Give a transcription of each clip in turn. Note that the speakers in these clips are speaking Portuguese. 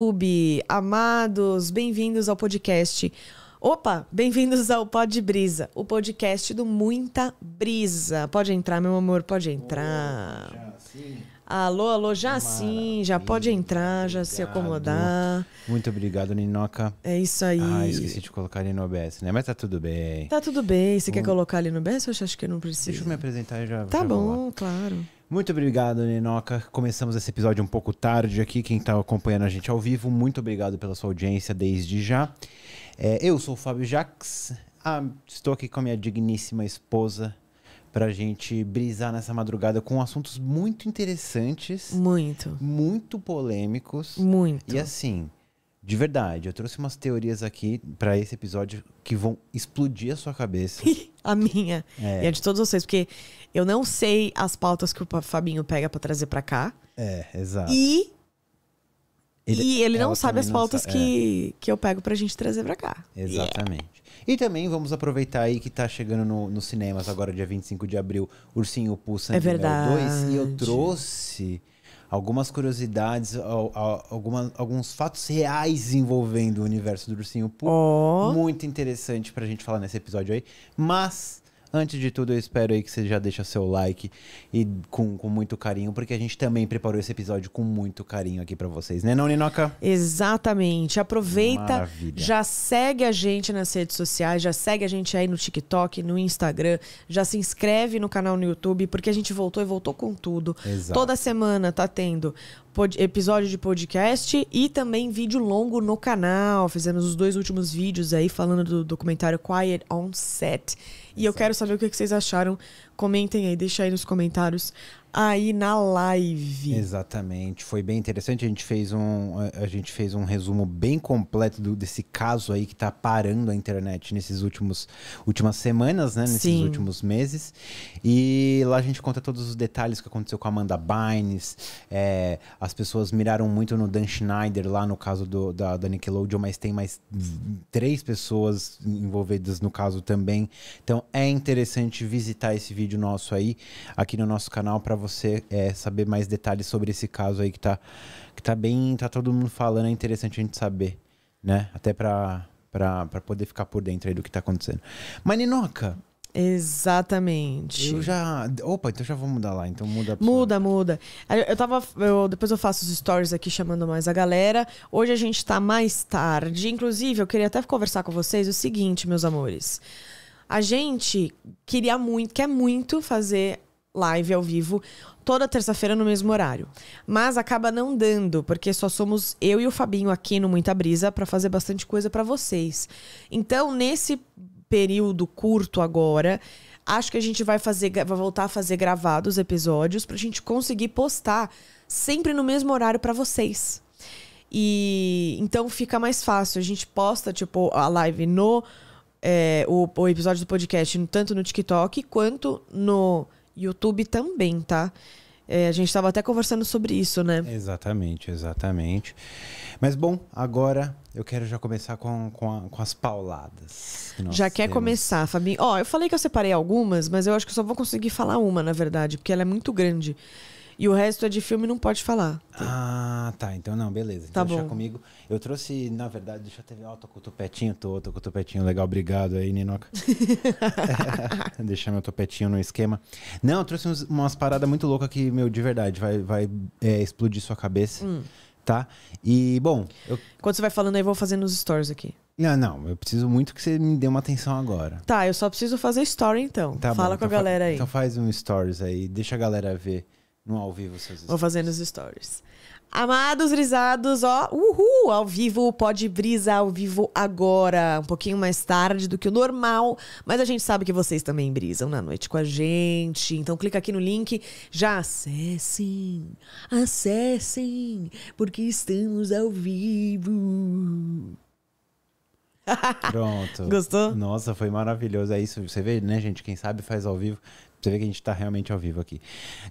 YouTube, amados, bem-vindos ao podcast. Opa, bem-vindos ao Pod Brisa, o podcast do Muita Brisa. Pode entrar, meu amor, pode entrar. alô, alô, já Maravilha. sim, já pode entrar, já obrigado. se acomodar. Muito obrigado, Ninoca. É isso aí. Ah, esqueci de colocar ali no OBS, né? Mas tá tudo bem. Tá tudo bem. Você um... quer colocar ali no OBS ou acho que eu não preciso? Deixa eu me apresentar e já. Tá já bom, claro. Muito obrigado, Ninoca. Começamos esse episódio um pouco tarde aqui. Quem está acompanhando a gente ao vivo, muito obrigado pela sua audiência desde já. É, eu sou o Fábio Jax. Ah, estou aqui com a minha digníssima esposa para a gente brisar nessa madrugada com assuntos muito interessantes. Muito. Muito polêmicos. Muito. E assim, de verdade, eu trouxe umas teorias aqui para esse episódio que vão explodir a sua cabeça. a minha. É. E a de todos vocês, porque eu não sei as pautas que o Fabinho pega para trazer para cá. É, exato. E ele, e ele não sabe as pautas sabe, que, é. que eu pego pra gente trazer pra cá. É. Exatamente. Yeah. E também vamos aproveitar aí que tá chegando nos no cinemas agora, dia 25 de abril, Ursinho Poo Sangue é verdade. 2. E eu trouxe algumas curiosidades, algumas, alguns fatos reais envolvendo o universo do Ursinho Poo. Oh. Muito interessante pra gente falar nesse episódio aí. Mas Antes de tudo, eu espero aí que você já deixa seu like e com, com muito carinho, porque a gente também preparou esse episódio com muito carinho aqui para vocês, né, não, Ninoca? Exatamente. Aproveita, Maravilha. já segue a gente nas redes sociais, já segue a gente aí no TikTok, no Instagram, já se inscreve no canal no YouTube, porque a gente voltou e voltou com tudo. Exato. Toda semana tá tendo episódio de podcast e também vídeo longo no canal. Fizemos os dois últimos vídeos aí falando do documentário Quiet on Set. E eu quero saber o que vocês acharam. Comentem aí, deixa aí nos comentários aí na live. Exatamente, foi bem interessante. A gente fez um, a gente fez um resumo bem completo do, desse caso aí que está parando a internet nesses últimos últimas semanas, né? Nesses Sim. últimos meses. E lá a gente conta todos os detalhes que aconteceu com a Amanda Bynes. É, as pessoas miraram muito no Dan Schneider lá no caso do, da, da Nickelodeon, mas tem mais três pessoas envolvidas no caso também. Então é interessante visitar esse vídeo nosso aí aqui no nosso canal para você é, saber mais detalhes sobre esse caso aí que tá, que tá bem. tá todo mundo falando, é interessante a gente saber, né? Até pra, pra, pra poder ficar por dentro aí do que tá acontecendo. Mas, Ninoca, Exatamente. Eu já. Opa, então já vou mudar lá. Então muda. Muda, muda. Eu tava. Eu, depois eu faço os stories aqui chamando mais a galera. Hoje a gente tá mais tarde. Inclusive, eu queria até conversar com vocês o seguinte, meus amores. A gente queria muito, quer muito fazer live ao vivo toda terça-feira no mesmo horário. Mas acaba não dando, porque só somos eu e o Fabinho aqui no Muita Brisa para fazer bastante coisa para vocês. Então, nesse período curto agora, acho que a gente vai fazer vai voltar a fazer gravados episódios pra gente conseguir postar sempre no mesmo horário para vocês. E então fica mais fácil, a gente posta tipo a live no é, o, o episódio do podcast tanto no TikTok quanto no YouTube também, tá? É, a gente estava até conversando sobre isso, né? Exatamente, exatamente. Mas bom, agora eu quero já começar com, com, a, com as pauladas. Que já quer temos. começar, Fabi? Ó, eu falei que eu separei algumas, mas eu acho que eu só vou conseguir falar uma, na verdade, porque ela é muito grande. E o resto é de filme não pode falar. Ah, tá. Então não, beleza. Tá então tá deixa bom. comigo. Eu trouxe, na verdade, deixa eu ver. Ó, oh, tô com o topetinho, tô, tô com o topetinho. Legal, obrigado aí, Ninoca. deixa meu topetinho no esquema. Não, eu trouxe uns, umas paradas muito loucas que, meu, de verdade, vai, vai é, explodir sua cabeça. Hum. Tá? E, bom. Eu... Quando você vai falando aí, eu vou fazendo os stories aqui. Não, ah, não, eu preciso muito que você me dê uma atenção agora. Tá, eu só preciso fazer story então. Tá Fala bom, com então a galera aí. Então faz um stories aí, deixa a galera ver no ao vivo, seus Vou fazer nos stories. Amados risados, ó, uhul, ao vivo, pode brisa ao vivo agora, um pouquinho mais tarde do que o normal, mas a gente sabe que vocês também brisam na noite com a gente, então clica aqui no link, já acessem, acessem, porque estamos ao vivo. Pronto. Gostou? Nossa, foi maravilhoso. É isso, você vê, né, gente? Quem sabe faz ao vivo. Você vê que a gente está realmente ao vivo aqui.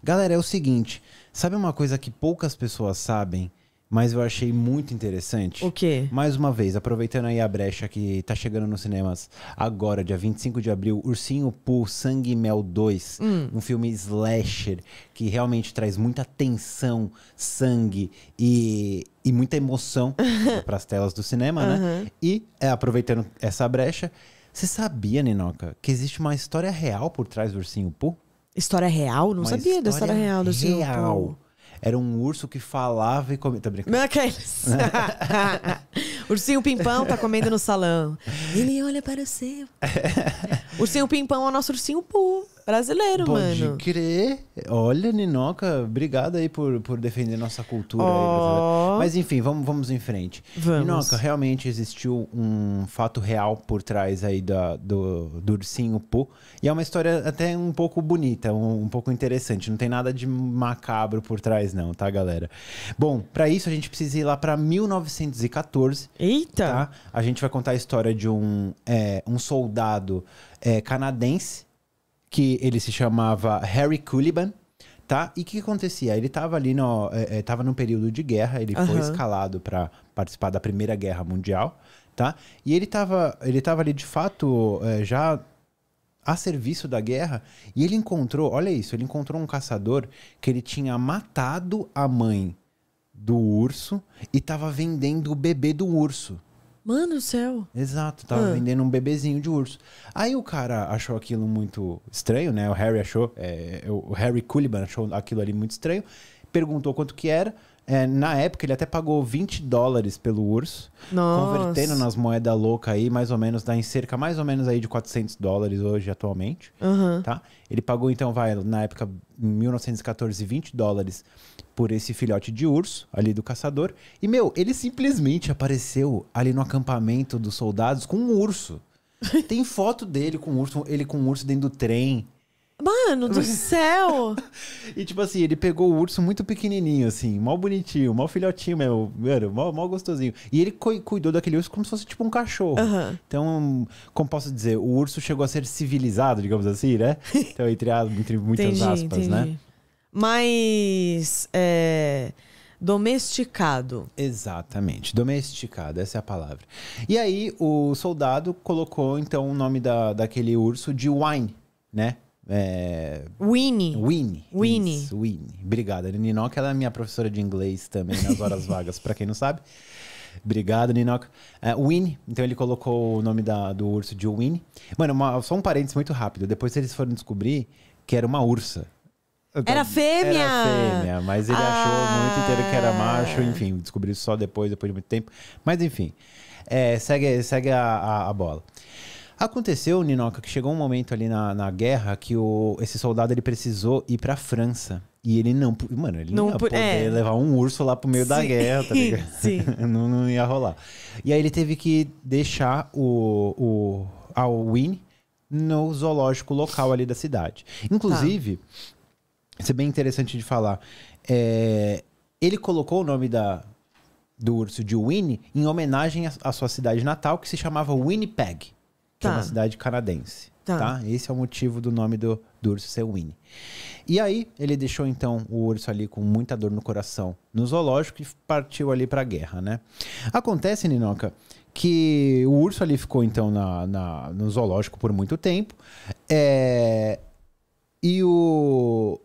Galera, é o seguinte: sabe uma coisa que poucas pessoas sabem, mas eu achei muito interessante? O quê? Mais uma vez, aproveitando aí a brecha que tá chegando nos cinemas agora, dia 25 de abril, Ursinho Poo Sangue e Mel 2, hum. um filme slasher que realmente traz muita tensão, sangue e, e muita emoção para as telas do cinema, né? E é, aproveitando essa brecha. Você sabia, Ninoca, que existe uma história real por trás do ursinho Pooh? História real? Não uma sabia da história real do ursinho real. Era um urso que falava e comia. Tá brincando? Aqueles. Ursinho Pimpão tá comendo no salão. Ele olha para o seu. Ursinho Pimpão é o nosso ursinho Pooh brasileiro, Pode mano. Pode crer. Olha, Ninoca, obrigado aí por, por defender nossa cultura. Oh. Aí, Mas enfim, vamos, vamos em frente. Vamos. Ninoca, realmente existiu um fato real por trás aí da, do, do ursinho Pooh. E é uma história até um pouco bonita, um, um pouco interessante. Não tem nada de macabro por trás não, tá, galera? Bom, para isso a gente precisa ir lá para 1914. Eita! Tá? A gente vai contar a história de um, é, um soldado é, canadense que ele se chamava Harry Culliban, tá? E o que, acontecia? Ele estava ali no, é, é, tava num período de guerra, ele uhum. foi escalado para participar da Primeira Guerra Mundial, tá? E ele estava ele tava ali de fato é, já a serviço da guerra e ele encontrou, olha isso, ele encontrou um caçador que ele tinha matado a mãe do urso e estava vendendo o bebê do urso. Mano do céu. Exato, tava ah. vendendo um bebezinho de urso. Aí o cara achou aquilo muito estranho, né? O Harry achou, é, o Harry Culliban achou aquilo ali muito estranho, perguntou quanto que era. É, na época, ele até pagou 20 dólares pelo urso. Nossa. Convertendo nas moedas loucas aí, mais ou menos, dá em cerca mais ou menos aí de 400 dólares hoje, atualmente. Uhum. Tá? Ele pagou, então, vai, na época, em 1914, 20 dólares por esse filhote de urso ali do caçador. E, meu, ele simplesmente apareceu ali no acampamento dos soldados com um urso. Tem foto dele com um urso, ele com um urso dentro do trem. Mano do céu! e tipo assim, ele pegou o urso muito pequenininho, assim, mal bonitinho, mal filhotinho mesmo, mano, mal, mal gostosinho. E ele cu cuidou daquele urso como se fosse tipo um cachorro. Uhum. Então, como posso dizer, o urso chegou a ser civilizado, digamos assim, né? Então, entre, as, entre muitas entendi, aspas, né? entendi. né? Mas. É... Domesticado. Exatamente, domesticado, essa é a palavra. E aí, o soldado colocou, então, o nome da, daquele urso de Wine, né? É... Winnie. Winnie. Winnie. Isso, Winnie. Obrigada. Ninoca ela é minha professora de inglês também nas horas vagas, para quem não sabe. Obrigado, Ninoca. Uh, é, Winnie, então ele colocou o nome da, do urso de Winnie. Mano, uma, só um parênteses muito rápido. Depois eles foram descobrir que era uma ursa. Era fêmea! Era fêmea, mas ele ah. achou muito inteiro que era macho, enfim, descobriu só depois, depois de muito tempo. Mas enfim, é, segue, segue a, a, a bola. Aconteceu, Ninoca, que chegou um momento ali na, na guerra que o, esse soldado ele precisou ir pra França. E ele não. Mano, ele não, ia poder é. levar um urso lá pro meio Sim. da guerra, tá ligado? Sim. não, não, ia rolar. E aí ele teve que deixar o, o, a Winnie no zoológico local ali da cidade. Inclusive, tá. isso é bem interessante de falar. É, ele colocou o nome da, do urso de Winnie em homenagem à, à sua cidade natal, que se chamava Winnipeg que é uma tá. cidade canadense. Tá. tá. Esse é o motivo do nome do, do urso ser Winnie. E aí, ele deixou então o urso ali com muita dor no coração no zoológico e partiu ali pra guerra, né? Acontece, Ninoca, que o urso ali ficou então na, na no zoológico por muito tempo. É... E o.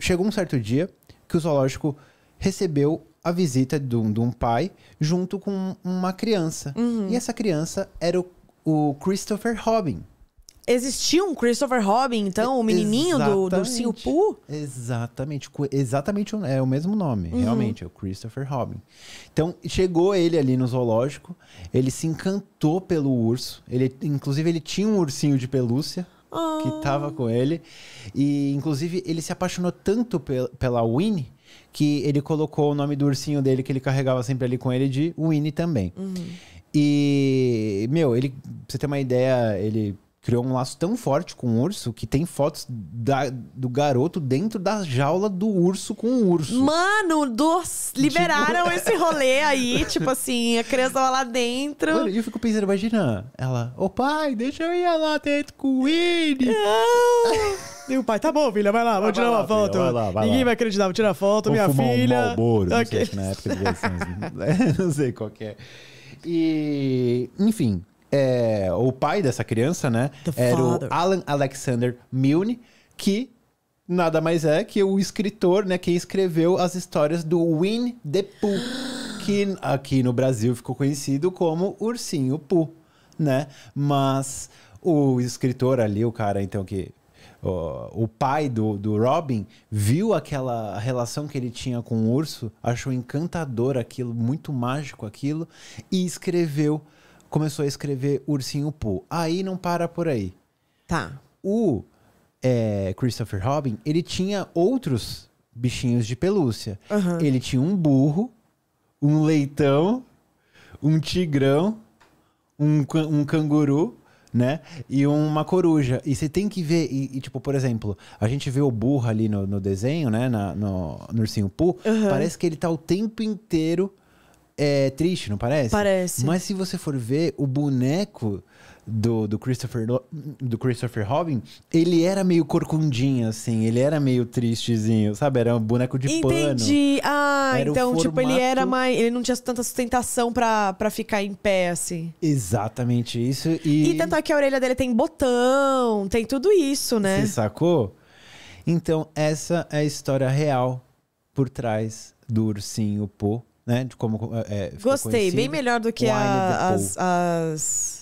Chegou um certo dia que o zoológico recebeu a visita de um, de um pai junto com uma criança. Uhum. E essa criança era o o Christopher Robin. Existia um Christopher Robin, então, o menininho exatamente. do, do ursinho Pooh? Exatamente, exatamente é o mesmo nome, uhum. realmente, é o Christopher Robin. Então, chegou ele ali no zoológico, ele se encantou pelo urso, ele, inclusive ele tinha um ursinho de pelúcia oh. que estava ah. com ele, e inclusive ele se apaixonou tanto pela Winnie que ele colocou o nome do ursinho dele que ele carregava sempre ali com ele de Winnie também. Uhum. E, meu, ele, pra você ter uma ideia, ele criou um laço tão forte com o urso que tem fotos da, do garoto dentro da jaula do urso com o urso. Mano, dos, liberaram tipo... esse rolê aí, tipo assim, a criança tava lá dentro. Mano, eu fico pensando, imagina, ela, ô pai, deixa eu ir lá dentro com ele. É. e o pai, tá bom, filha, vai lá, vamos vai tirar lá, uma foto. vai lá, vai Ninguém lá. vai acreditar, vou tirar foto, vou minha filha. Um Malboro, okay. não, sei, na época de assim, não sei qual é. E, enfim, é, o pai dessa criança, né? The era father. o Alan Alexander Milne, que nada mais é que o escritor, né? Quem escreveu as histórias do Winnie the Pooh, que aqui no Brasil ficou conhecido como Ursinho Pooh, né? Mas o escritor ali, o cara então que o, pai do, do Robin viu aquela relação que ele tinha com o urso, achou encantador aquilo, muito mágico aquilo, e escreveu, começou a escrever Ursinho Pooh. Aí não para por aí. Tá. O é, Christopher Robin, ele tinha outros bichinhos de pelúcia. Uhum. Ele tinha um burro, um leitão, um tigrão, um, um canguru né? E uma coruja. E você tem que ver, e, e, tipo, por exemplo, a gente vê o burro ali no, no desenho, né? Na, no, no ursinho Poo. Uhum. Parece que ele tá o tempo inteiro é, triste, não parece? Parece. Mas se você for ver, o boneco do, do, Christopher, do Christopher Robin, ele era meio corcundinho, assim. Ele era meio tristezinho, sabe? Era um boneco de Entendi. pano. Entendi. Ah, era então, formato... tipo, ele era mais. Ele não tinha tanta sustentação pra, pra ficar em pé, assim. Exatamente isso. E... e tanto é que a orelha dele tem botão, tem tudo isso, né? Você sacou? Então, essa é a história real por trás do ursinho Po, né? De como é, é Gostei, bem melhor do que a, as, as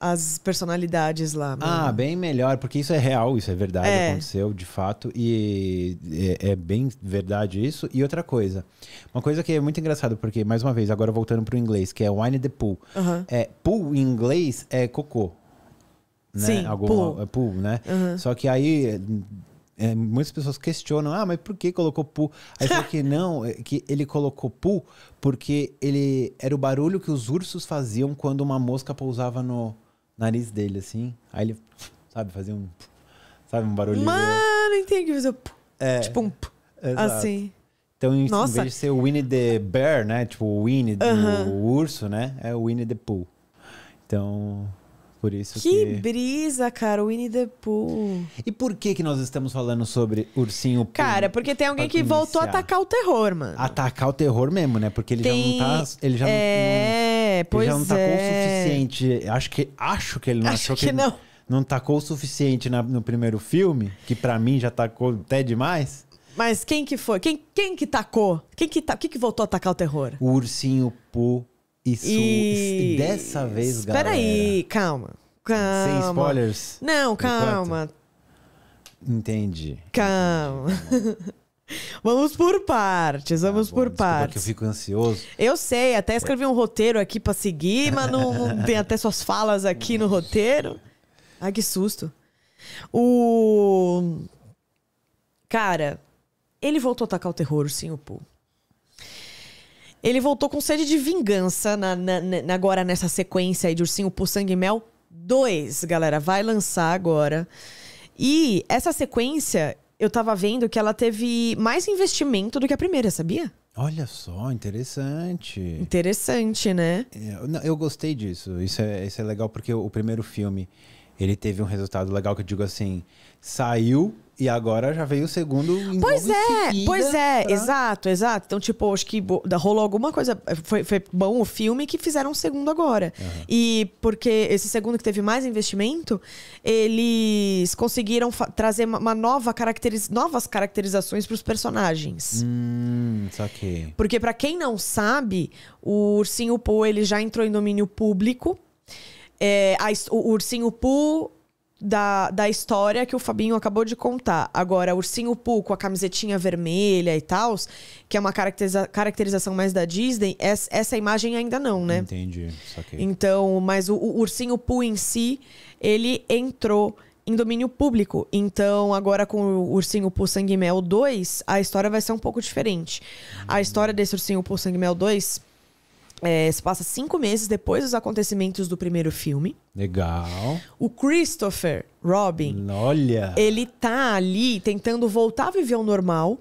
as personalidades lá. Ah, bem melhor, porque isso é real, isso é verdade, é. aconteceu de fato, e é, é, bem verdade isso. E outra coisa, uma coisa que é muito engraçado, porque, mais uma vez, agora voltando pro inglês, que é wine the pool. Uhum. É, pool em inglês é cocô. Né? Sim, Algum, pool. É pool, né? Uhum. Só que aí é, muitas pessoas questionam, ah, mas por que colocou pu? Aí que não, é que ele colocou pu porque ele era o barulho que os ursos faziam quando uma mosca pousava no, nariz dele, assim. Aí ele, sabe, fazia um. Sabe, um barulhinho. Mano, entendi que fazer. É, tipo um. Exato. Assim. Então, em, vez de ser o Winnie the Bear, né? Tipo, o Winnie uh -huh. do urso, né? É o Winnie the Pooh. Então, por isso que, que... brisa, cara, Winnie the Pooh. E por que que nós estamos falando sobre ursinho Pooh? Cara, porque tem alguém que voltou a atacar o terror, mano. Atacar o terror mesmo, né? Porque ele tem... já não tá, ele já é, não, pois ele já não tacou é. Tá o é. suficiente. Acho que acho que ele não acho achou que, que não. não tacou o suficiente na, no primeiro filme, que para mim já tacou até demais. Mas quem que foi? Quem, quem que tacou? Quem que, ta... quem que voltou a atacar o terror? O ursinho Pooh isso, e... dessa vez, Espera galera. Espera aí, calma. Calma. Sem spoilers. Não, calma. Entendi. Calma. vamos por partes, vamos ah, bom, por partes. Que eu fico ansioso. Eu sei, até escrevi um roteiro aqui para seguir, mas não, não tem até suas falas aqui no roteiro. Ai, que susto. O. Cara, ele voltou a atacar o terror, sim, o Paul. Ele voltou com sede de vingança na, na, na, agora nessa sequência aí de Ursinho por Sangue e Mel 2, galera. Vai lançar agora. E essa sequência, eu tava vendo que ela teve mais investimento do que a primeira, sabia? Olha só, interessante. Interessante, né? Eu, é, eu gostei disso. Isso é, isso é legal porque o primeiro filme, ele teve um resultado legal que eu digo assim, saiu e agora já veio o segundo. Pois é, pois é, pra... exato, exato. Então, tipo, acho que rolou alguma coisa. Eh, foi, foi bom o filme que fizeram um segundo agora. Uhum. E porque esse segundo que teve mais investimento, eles conseguiram trazer uma, nova caracteriz novas caracterizações para os personagens. Hum, saquei. Porque, para quem não sabe, o Ursinho Poo ele já entrou em domínio público. É, a, o Ursinho Poo da, da história que o Fabinho acabou de contar. Agora, Ursinho Poo com a camisetinha vermelha e tal, que é uma caracteriza caracterização mais da Disney, essa, essa imagem ainda não, né? Entendi, saquei. Então, mas o, o Ursinho Poo em si, ele entrou em domínio público. Então, agora com o Ursinho Poo Sangue Mel 2, a história vai ser um pouco diferente. Hum. A história desse Ursinho Poo Sangue Mel 2 é, se passa cinco meses depois dos acontecimentos do primeiro filme. Legal. O Christopher Robin. Olha. Ele tá ali tentando voltar a viver ao normal,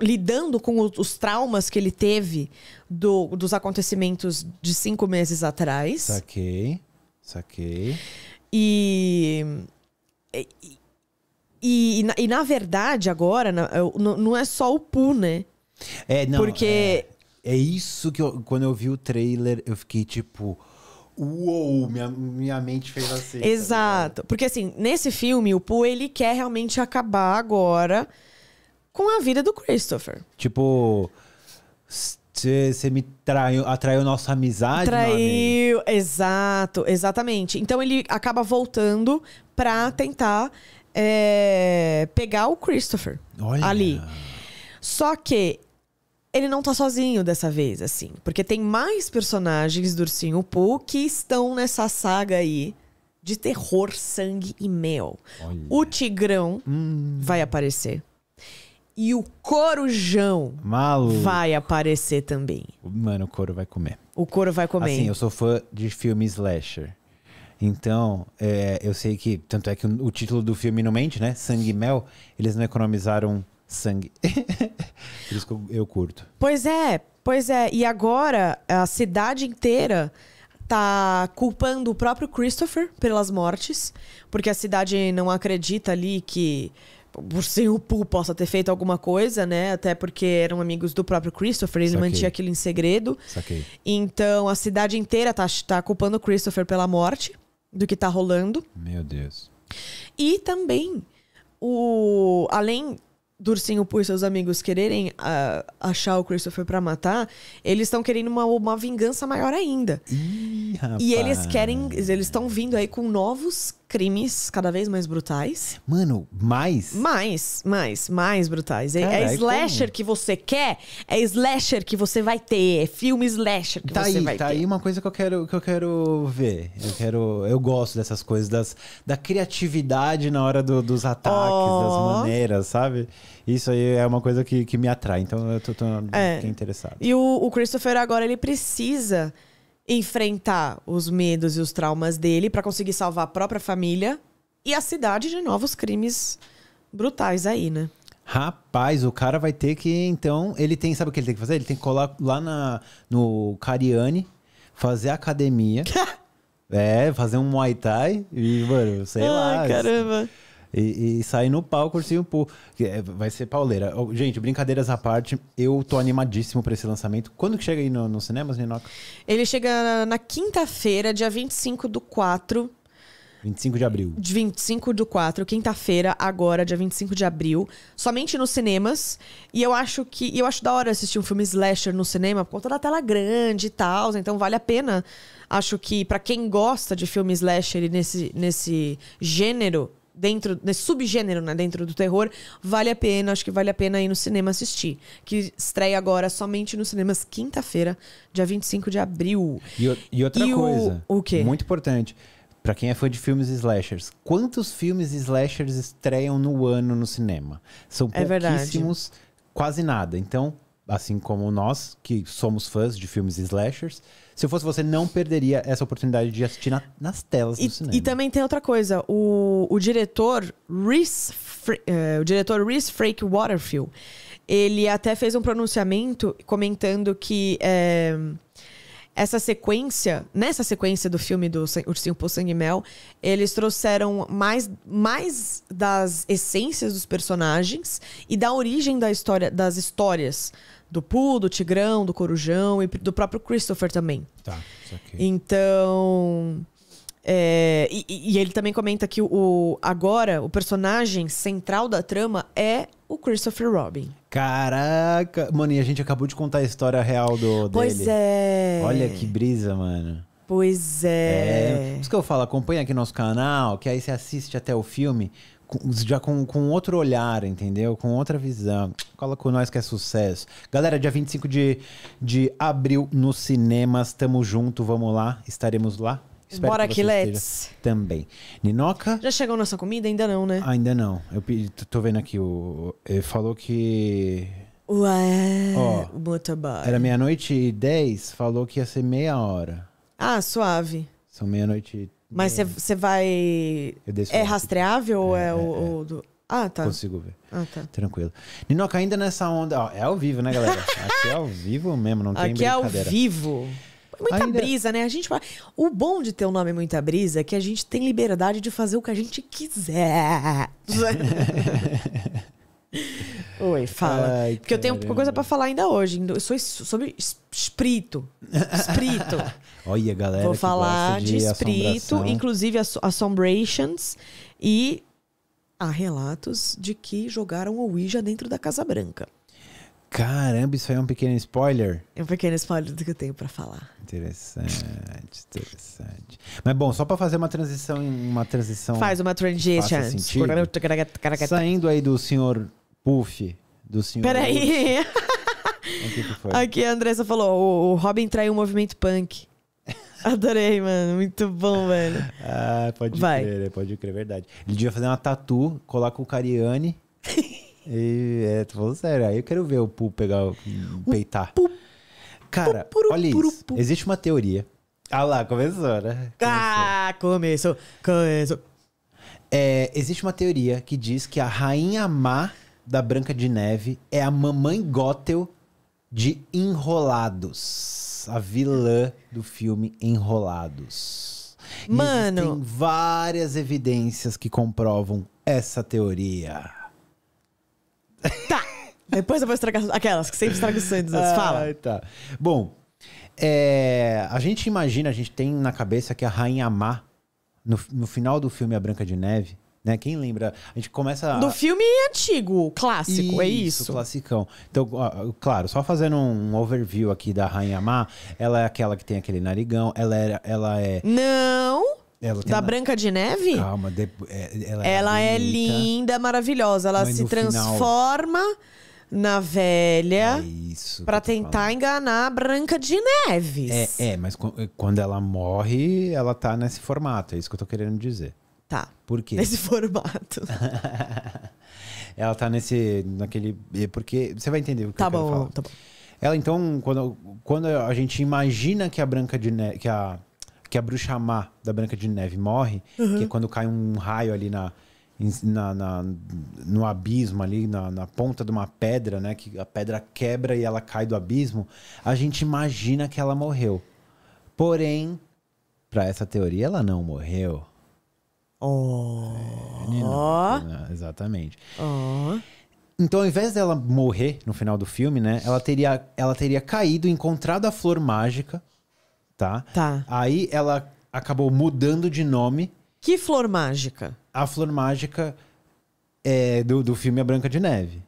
lidando com os traumas que ele teve do, dos acontecimentos de cinco meses atrás. Saquei. Saquei. E. e, e, e, na, e na, verdade, agora, não, não é só o Pooh, né? É, não, Porque é... É isso que eu, quando eu vi o trailer, eu fiquei tipo. Uou, minha, minha mente fez assim. Exato. Tá Porque assim, nesse filme, o Pooh, ele quer realmente acabar agora com a vida do Christopher. Tipo, você me traiu, atraiu nossa amizade, Traiu, exato, exatamente. Então ele acaba voltando pra tentar é, pegar o Christopher Olha. ali. Só que ele não tá sozinho dessa vez, assim. Porque tem mais personagens do Ursinho Pooh que estão nessa saga aí de terror, sangue e mel. Olha. O Tigrão hum. vai aparecer. E o Corujão Malu. vai aparecer também. Mano, o couro vai comer. O couro vai comer. Assim, eu sou fã de filme slasher. Então, é, eu sei que. Tanto é que o, o título do filme não mente, né? Sangue e Mel. Eles não economizaram sangue. Por isso que eu, eu curto. Pois é, pois é. E agora a cidade inteira tá culpando o próprio Christopher pelas mortes, porque a cidade não acredita ali que por sim o Pooh possa ter feito alguma coisa, né? Até porque eram amigos do próprio Christopher, ele Saquei. mantinha aquilo em segredo. Saquei. Então a cidade inteira tá, tá culpando o Christopher pela morte do que tá rolando. Meu Deus. E também o além Dursinho por seus amigos quererem uh, achar o Christopher para matar, eles estão querendo uma, uma vingança maior ainda. Ih, e eles querem, eles estão vindo aí com novos crimes cada vez mais brutais. Mano, mais? Mais, mais, mais brutais. É, é Carai, é slasher como? que você quer, é slasher que você vai ter, é filme slasher que tá você aí, vai tá ter. Tá aí uma coisa que eu quero que eu quero ver. Eu quero, eu gosto dessas coisas das, da criatividade na hora do, dos ataques, oh. das maneiras, sabe? Isso aí é uma coisa que, que me atrai, então eu tô, tô é. interessado. E o, o Christopher agora ele precisa enfrentar os medos e os traumas dele para conseguir salvar a própria família e a cidade de novos crimes brutais aí, né? Rapaz, o cara vai ter que, então, ele tem, sabe o que ele tem que fazer? Ele tem que colar lá na, no Cariani, fazer academia. é, fazer um Muay Thai e, mano, sei Ai, lá. caramba e, e sair no palco, ursinho Poo. É, vai ser pauleira. Gente, brincadeiras à parte, eu tô animadíssimo pra esse lançamento. Quando que chega aí nos no cinemas, Ninoca? Ele chega na quinta-feira, dia 25 do 4. 25 de abril. De 25 do 4, quinta-feira, agora, dia 25 de abril. Somente nos cinemas. E eu acho que. eu acho da hora assistir um filme slasher no cinema por conta da tela grande e tal. Então vale a pena. Acho que para quem gosta de filme slasher nesse, nesse gênero, dentro desse né, subgênero, né, dentro do terror, vale a pena, acho que vale a pena ir no cinema assistir, que estreia agora somente nos cinemas quinta-feira, dia 25 de abril. E, e outra e coisa, o, o quê? muito importante, para quem é fã de filmes slashers, quantos filmes slashers estreiam no ano no cinema? São é pouquíssimos, é quase nada. Então, assim como nós que somos fãs de filmes slashers, se eu fosse você, não perderia essa oportunidade de assistir na, nas telas e, do cinema. E também tem outra coisa. O, o diretor Reese, uh, o diretor Frake Waterfield, ele até fez um pronunciamento comentando que é, essa sequência, nessa sequência do filme do Ursinho Pô Sangue Mel, eles trouxeram mais, mais das essências dos personagens e da origem da história, das histórias do Poo, do Tigrão, do Corujão e do próprio Christopher também. Tá, isso aqui. Então. É, e, e, ele também comenta que o, agora o personagem central da trama é o Christopher Robin. Caraca! Mano, e a gente acabou de contar a história real do pois dele. Pois é. Olha que brisa, mano. Pois é. é. Por isso que eu falo, acompanha aqui nosso canal, que aí você assiste até o filme já com, com outro olhar, entendeu? Com outra visão. Cola com nós que é sucesso. Galera, dia 25 de, de abril nos cinemas. Tamo junto, vamos lá. Estaremos lá. Espero Bora que, let's. Também. Ninoca. Já chegou nossa comida? Ainda não, né? Ainda não. Eu tô vendo aqui o. Ele falou que. Ué, o motoboy. Era meia-noite e dez, falou que ia ser meia hora. Ah, suave. São meia-noite e mas você é. vai. É rastreável? É, é, é, é, o, do... Ah, tá. Consigo ver. Ah, tá. Tranquilo. Ninoca, ainda nessa onda. Ó, é ao vivo, né, galera? Aqui é ao vivo mesmo, não tem Aqui brincadeira. Aqui é ao vivo. Muita ainda... brisa, né? A gente O bom de ter o um nome Muita Brisa é que a gente tem liberdade de fazer o que a gente quiser. Oi, fala. Ai, Porque caramba. eu tenho coisa para falar ainda hoje. Eu sou sobre espírito. Espírito. Olha, galera. Vou falar de, de espírito, inclusive as assombrations e há relatos de que jogaram o Ouija dentro da Casa Branca. Caramba, isso aí é um pequeno spoiler. É um pequeno spoiler do que eu tenho para falar. Interessante, interessante. Mas bom, só para fazer uma transição, uma transição. Faz uma transition. Saindo aí do senhor Puff do senhor. Peraí. Então, Aqui a Andressa falou: o Robin traiu o movimento punk. Adorei, mano. Muito bom, velho. Ah, pode Vai. crer, pode crer, verdade. Ele devia fazer uma tatu, colar com o Cariani. e, é, tô falando sério. Aí eu quero ver o Pu pegar, o, peitar. Pu, Cara, pu, puru, olha puru, isso. Existe uma teoria. Ah lá, começou, né? Ah, começou. Ah, começou, começou. É, existe uma teoria que diz que a rainha má da Branca de Neve é a Mamãe Gothel de Enrolados. A vilã do filme Enrolados. Mano. Tem várias evidências que comprovam essa teoria. Tá. Depois eu vou estragar aquelas que sempre estragam o sonho ah, Fala. Ah, tá. Bom, é, a gente imagina, a gente tem na cabeça que a Rainha Má, no, no final do filme A Branca de Neve, né? Quem lembra? A gente começa. A... Do filme antigo, clássico, é isso, é isso. Classicão. Então, claro, só fazendo um overview aqui da Rainha Má, ela é aquela que tem aquele narigão, ela, era, ela é. Não! da Branca de Neve? Calma, de... É, ela, é, ela é, linda, maravilhosa. Ela se transforma final... na velha é para tentar falando. enganar a Branca de Neves. É, é, mas quando ela morre, ela tá nesse formato. É isso que eu tô querendo dizer. Tá. Por quê? Nesse formato. ela tá nesse. naquele. Porque. Você vai entender o que tá eu bom, quero falar. Tá bom. Ela, então, quando, quando a gente imagina que a Branca de Neve. Que a, que a bruxa má da Branca de Neve morre, uhum. que é uhum. quando cai um raio ali na. Na, na, no abismo ali, na, na, ponta de uma pedra, né? Que a pedra quebra e ela cai do abismo. A gente imagina que ela morreu. Porém, para essa teoria, ela não morreu. Ó. Oh. É, Nina, Nina, exatamente. Oh. Então, ao invés dela morrer no final do filme, né? Ela teria, ela teria caído, encontrado a flor mágica, tá? Tá. Aí ela acabou mudando de nome. Que flor mágica? A flor mágica é do, do filme A Branca de Neve.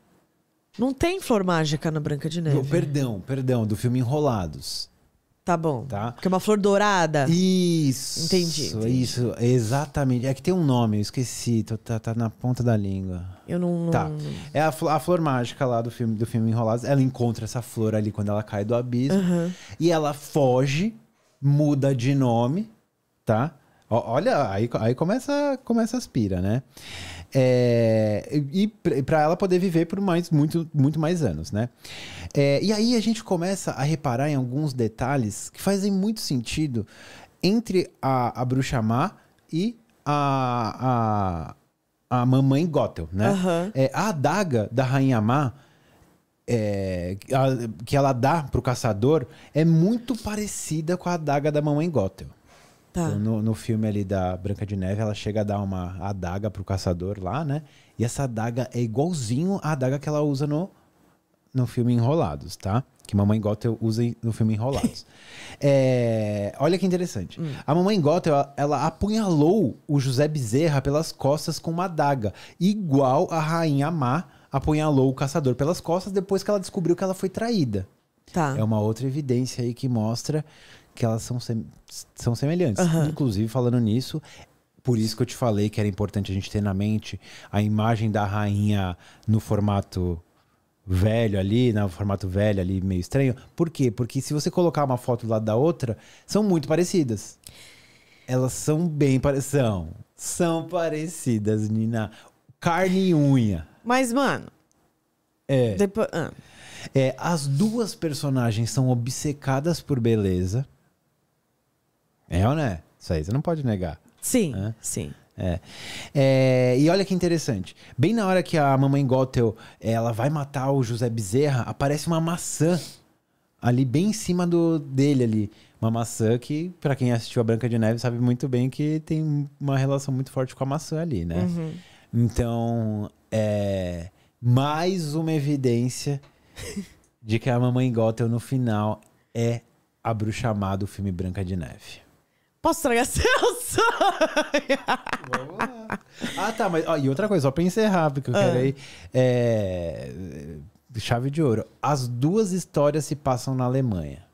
Não tem flor mágica na Branca de Neve. perdão, perdão, do filme Enrolados. Tá bom. Tá? Porque é uma flor dourada. Isso. Entendi, entendi. Isso, exatamente. É que tem um nome, eu esqueci. Tô, tá, tá na ponta da língua. Eu não. Tá. É a, a, flor mágica lá do filme, do filme Enrolados. Ela encontra essa flor ali quando ela cai do abismo. Uhum. E ela foge, muda de nome, tá? Olha, aí, aí começa, começa as pira, né? É, e para ela poder viver por mais, muito, muito mais anos, né? É, e aí a gente começa a reparar em alguns detalhes que fazem muito sentido entre a, a bruxa má e a, a, a mamãe Gothel, né? Uhum. É, a adaga da rainha má é, a, que ela dá pro caçador é muito parecida com a adaga da mamãe Gothel. Tá. Então, no, no, filme ali da Branca de Neve, ela chega a dar uma adaga pro caçador lá, né? E essa adaga é igualzinho a adaga que ela usa no, no filme Enrolados, tá? Que Mamãe Gothel usa no filme Enrolados. é, olha que interessante. Hum. A Mamãe Gothel, ela, ela apunhalou o José Bezerra pelas costas com uma adaga, igual a Rainha Má apunhalou o caçador pelas costas depois que ela descobriu que ela foi traída. Tá. É uma outra evidência aí que mostra que elas são, sem, são semelhantes. Uhum. Inclusive, falando nisso, por isso que eu te falei que era importante a gente ter na mente a imagem da rainha no formato velho ali, no né, formato velho ali, meio estranho. Por quê? Porque se você colocar uma foto do lado da outra, são muito parecidas. Elas são bem parecidas. São, são parecidas, Nina. Carne e unha. Mas, mano. É. Depois, ah. é. As duas personagens são obcecadas por beleza. É ou não é? Isso aí, você não pode negar. Sim, né? sim. É. é. e olha que interessante. Bem na hora que a mamãe Gothel ela vai matar o José Bezerra, aparece uma maçã ali bem em cima do dele ali. Uma maçã que, para quem assistiu a Branca de Neve, sabe muito bem que tem uma relação muito forte com a maçã ali, né? Uhum. Então, é mais uma evidência de que a mamãe Gothel no final é a bruxa amada do filme Branca de Neve. Posso estragar seu sonho? Vamos lá. Ah, tá, mas ó, e outra coisa, só pra encerrar, porque eu ah. quero aí. É, chave de ouro. As duas histórias se passam na Alemanha.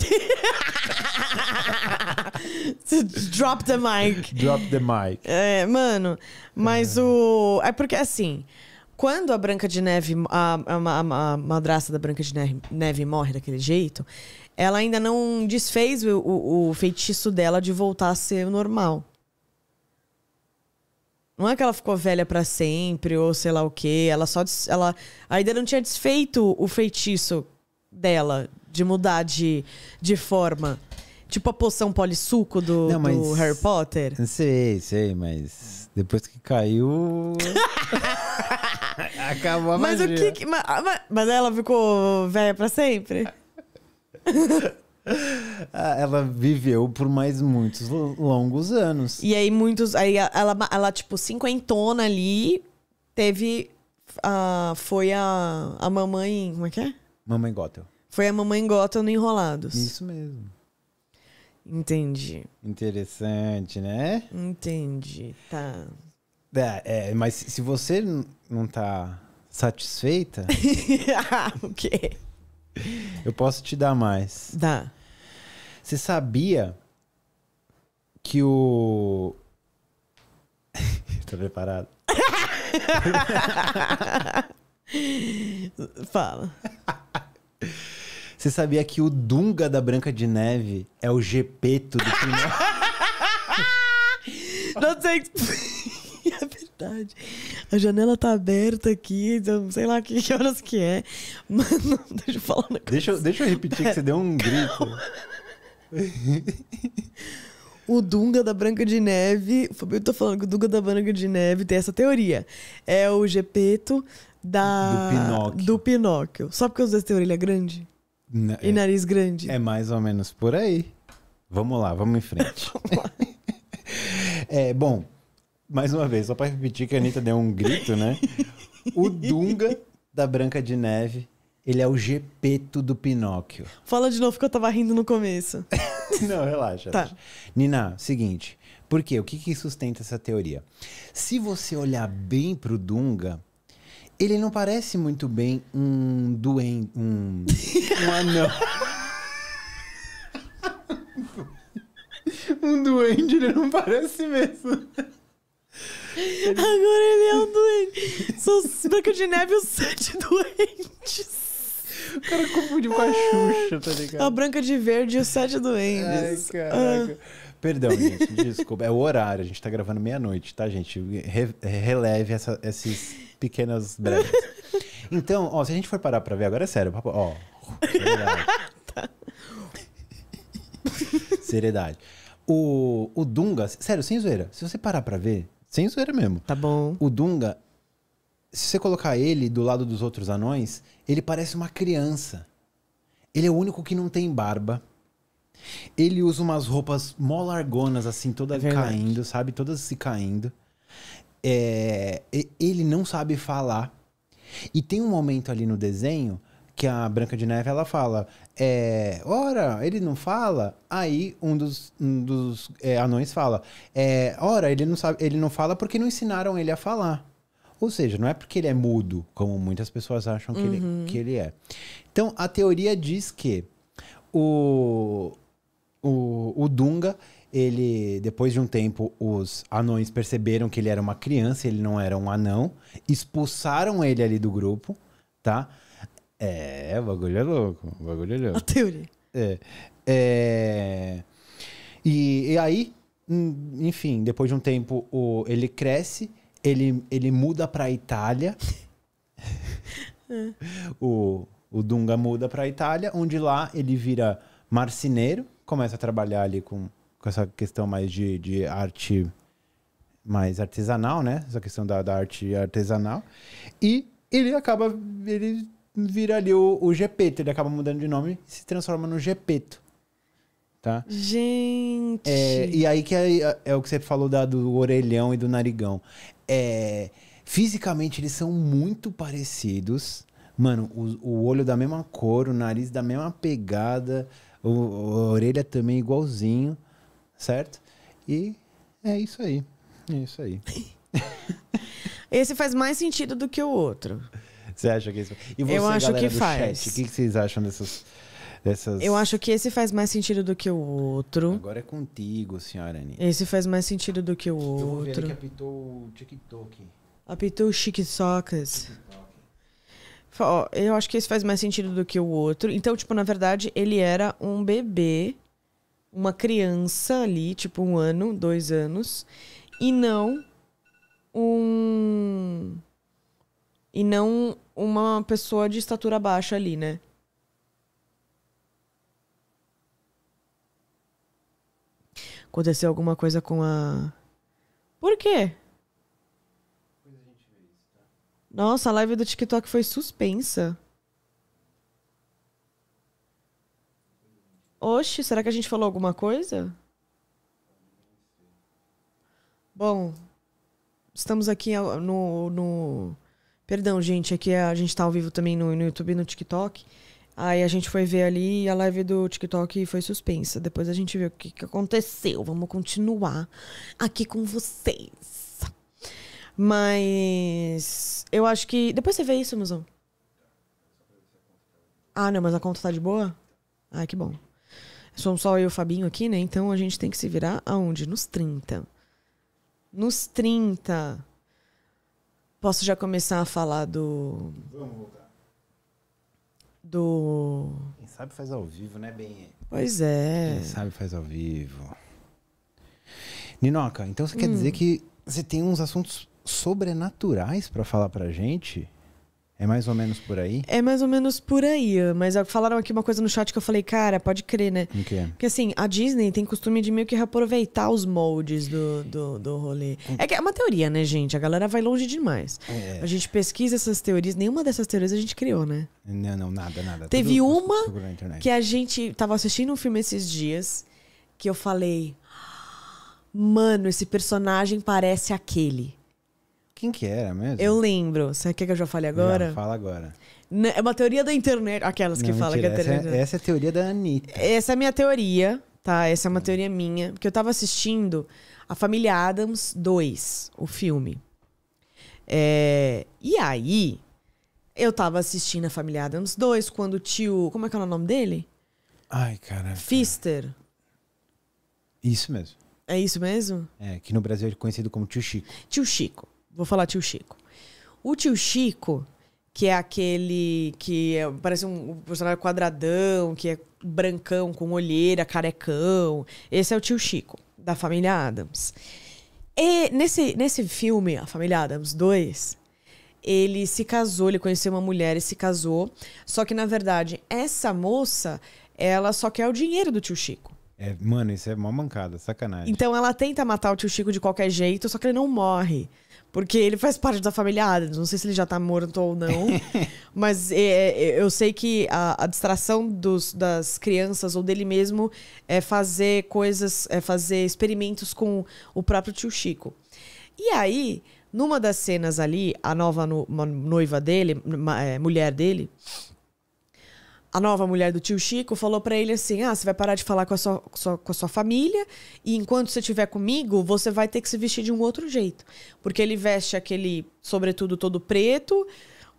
Drop the mic. Drop the mic. É, mano, mas é. o. É porque assim. Quando a Branca de Neve, a, a, a, a madraça da Branca de Neve, Neve morre daquele jeito, ela ainda não desfez o, o, o feitiço dela de voltar a ser normal. Não é que ela ficou velha para sempre ou sei lá o quê. Ela só. Ela ainda não tinha desfeito o feitiço dela de mudar de, de forma. Tipo a poção polissuco do, não, mas... do Harry Potter. Sei, sei, mas depois que caiu. acabou a magia. Mas o que. que mas, mas ela ficou velha para sempre? ela viveu por mais muitos longos anos. E aí, muitos. Aí ela, ela tipo, cinquentona ali, teve. a, foi a, a mamãe. Como é que é? Mamãe Gothel. Foi a mamãe Gothel no Enrolados. Isso mesmo. Entendi. Interessante, né? Entendi, tá. É, é mas se você não tá satisfeita. Ah, o quê? Eu posso te dar mais. Dá. Você sabia que o. Estou preparado? Fala. Você sabia que o Dunga da Branca de Neve é o Gepeto do primeiro. Não sei. A janela tá aberta aqui, então sei lá que, horas que é. Mano, deixa eu falar deixa, deixa eu repetir Pera. que você deu um grito. o Dunga da Branca de Neve. O Fabio tá falando que o Dunga da Branca de Neve tem essa teoria. É o Gepeto da. Do Pinóquio. Do Pinóquio. Só porque os dois têm orelha grande? É. e nariz grande. É mais ou menos por aí. Vamos lá, vamos em frente. vamos lá. é, bom, mais uma vez, só para repetir que a Anitta deu um grito, né? O Dunga da Branca de Neve, ele é o Gepeto do Pinóquio. Fala de novo que eu tava rindo no começo. Não, relaxa, tá. Nina, seguinte. Por quê? O que, que sustenta essa teoria? Se você olhar bem pro Dunga, ele não parece muito bem um duen, Um, um anão. um duende, ele não parece mesmo. Agora ele é um doente. Sou Branca de Neve e os Sete Doentes. O cara confundiu com a ah, Xuxa, tá ligado? A Branca de Verde e os Sete Doentes. Ai, caraca. Ah. Perdão, gente, desculpa. É o horário, a gente tá gravando meia-noite, tá, gente? Re releve essa, esses pequenas breves. Então, ó, se a gente for parar pra ver, agora é sério, ó. Seriedade. tá. seriedade. O, o Dunga, sério, sem zoeira, se você parar pra ver, sem zoeira mesmo. Tá bom. O Dunga, se você colocar ele do lado dos outros anões, ele parece uma criança. Ele é o único que não tem barba. Ele usa umas roupas mó largonas, assim, todas é caindo, sabe? Todas se caindo. É... Ele não sabe falar. E tem um momento ali no desenho que a Branca de Neve ela fala, é, ora, ele não fala. Aí um dos, um dos é, anões fala, é, ora, ele não sabe, ele não fala porque não ensinaram ele a falar. Ou seja, não é porque ele é mudo, como muitas pessoas acham que, uhum. ele, que ele é. Então a teoria diz que o, o, o Dunga ele, depois de um tempo, os anões perceberam que ele era uma criança, ele não era um anão, expulsaram ele ali do grupo, tá? É, o bagulho é louco. O bagulho é louco. A teoria. É. é... E, e, aí, hum, enfim, depois de um tempo, o, ele cresce, ele, ele muda pra Itália. o, o Dunga muda pra Itália, onde lá ele vira marceneiro, começa a trabalhar ali com, com essa questão mais de, de arte mais artesanal, né? Essa questão da, da arte artesanal. E ele acaba. Ele vira ali o, o Gepeto. Ele acaba mudando de nome e se transforma no Gepeto. Tá? Gente! É, e aí que é, é, o que você falou da, do orelhão e do narigão. É, fisicamente, eles são muito parecidos. Mano, o, o olho da mesma cor, o nariz da mesma pegada, o, a orelha também igualzinho, certo? E é isso aí. É isso aí. Esse faz mais sentido do que o outro. Você acha que é isso... E você, Eu acho que faz. Chat, o que, vocês acham dessas... Dessas... Eu acho que esse faz mais sentido do que o outro. Agora é contigo, senhora Aninha. Esse faz mais sentido do que o outro. Eu vou ver que apitou o TikTok. Apitou o Chiquisocas. Eu acho que esse faz mais sentido do que o outro. Então, tipo, na verdade, ele era um bebê, uma criança ali, tipo, um ano, dois anos, e não um. E não uma pessoa de estatura baixa ali, né? Aconteceu alguma coisa com a. Por quê? Nossa, a live do TikTok foi suspensa. Oxe, será que a gente falou alguma coisa? Bom, estamos aqui no, no Perdão, gente, aqui é a gente tá ao vivo também no, no YouTube e no TikTok. Aí a gente foi ver ali e a live do TikTok foi suspensa. Depois a gente vê o que, que aconteceu. Vamos continuar aqui com vocês. Mas eu acho que. Depois você vê isso, mozão. Ah, não, mas a conta tá de boa? Ah, que bom. Somos só eu e o Fabinho aqui, né? Então a gente tem que se virar aonde? Nos 30. Nos 30. Posso já começar a falar do. Vamos voltar. Do. Quem sabe faz ao vivo, né, Ben? Pois é. Quem sabe faz ao vivo. Ninoca, então você hum. quer dizer que você tem uns assuntos sobrenaturais para falar pra gente? É mais ou menos por aí? É mais ou menos por aí. Mas falaram aqui uma coisa no chat que eu falei, cara, pode crer, né? O quê? Porque assim, a Disney tem costume de meio que reaproveitar os moldes do, do, do rolê. É, que é uma teoria, né, gente? A galera vai longe demais. É. A gente pesquisa essas teorias, nenhuma dessas teorias a gente criou, né? Não, não, nada, nada. Teve Tudo uma que a gente tava assistindo um filme esses dias que eu falei. Mano, esse personagem parece aquele. Quem que era mesmo? Eu lembro. Você quer é que eu já fale agora? Não, fala agora. É uma teoria da internet. Aquelas que falam que é teoria. Essa, é, essa é a é teoria da Anitta. Essa é a minha teoria, tá? Essa é uma teoria minha. Porque eu tava assistindo A Família Adams 2, o filme. É... E aí, eu tava assistindo A Família Adams 2 quando o tio. Como é que é o nome dele? Ai, cara. Fister. Isso mesmo. É isso mesmo? É, que no Brasil é conhecido como tio Chico. Tio Chico. Vou falar tio Chico. O tio Chico, que é aquele que é, parece um, personagem quadradão, que é brancão, com olheira, carecão. Esse é o tio Chico, da família Adams. E nesse, nesse filme, A Família Adams 2, ele se casou, ele conheceu uma mulher e se casou. Só que, na verdade, essa moça, ela só quer o dinheiro do tio Chico. É, mano, isso é uma mancada, sacanagem. Então ela tenta matar o tio Chico de qualquer jeito, só que ele não morre. Porque ele faz parte da família Adams. Não sei se ele já tá morto ou não. mas é, é, eu sei que a, a distração dos, das crianças ou dele mesmo é fazer coisas, é fazer experimentos com o próprio tio Chico. E aí, numa das cenas ali, a nova no, noiva dele, é, mulher dele, a nova mulher do tio Chico falou para ele assim: Ah, você vai parar de falar com a, sua, com a sua família, e enquanto você estiver comigo, você vai ter que se vestir de um outro jeito. Porque ele veste aquele, sobretudo, todo preto,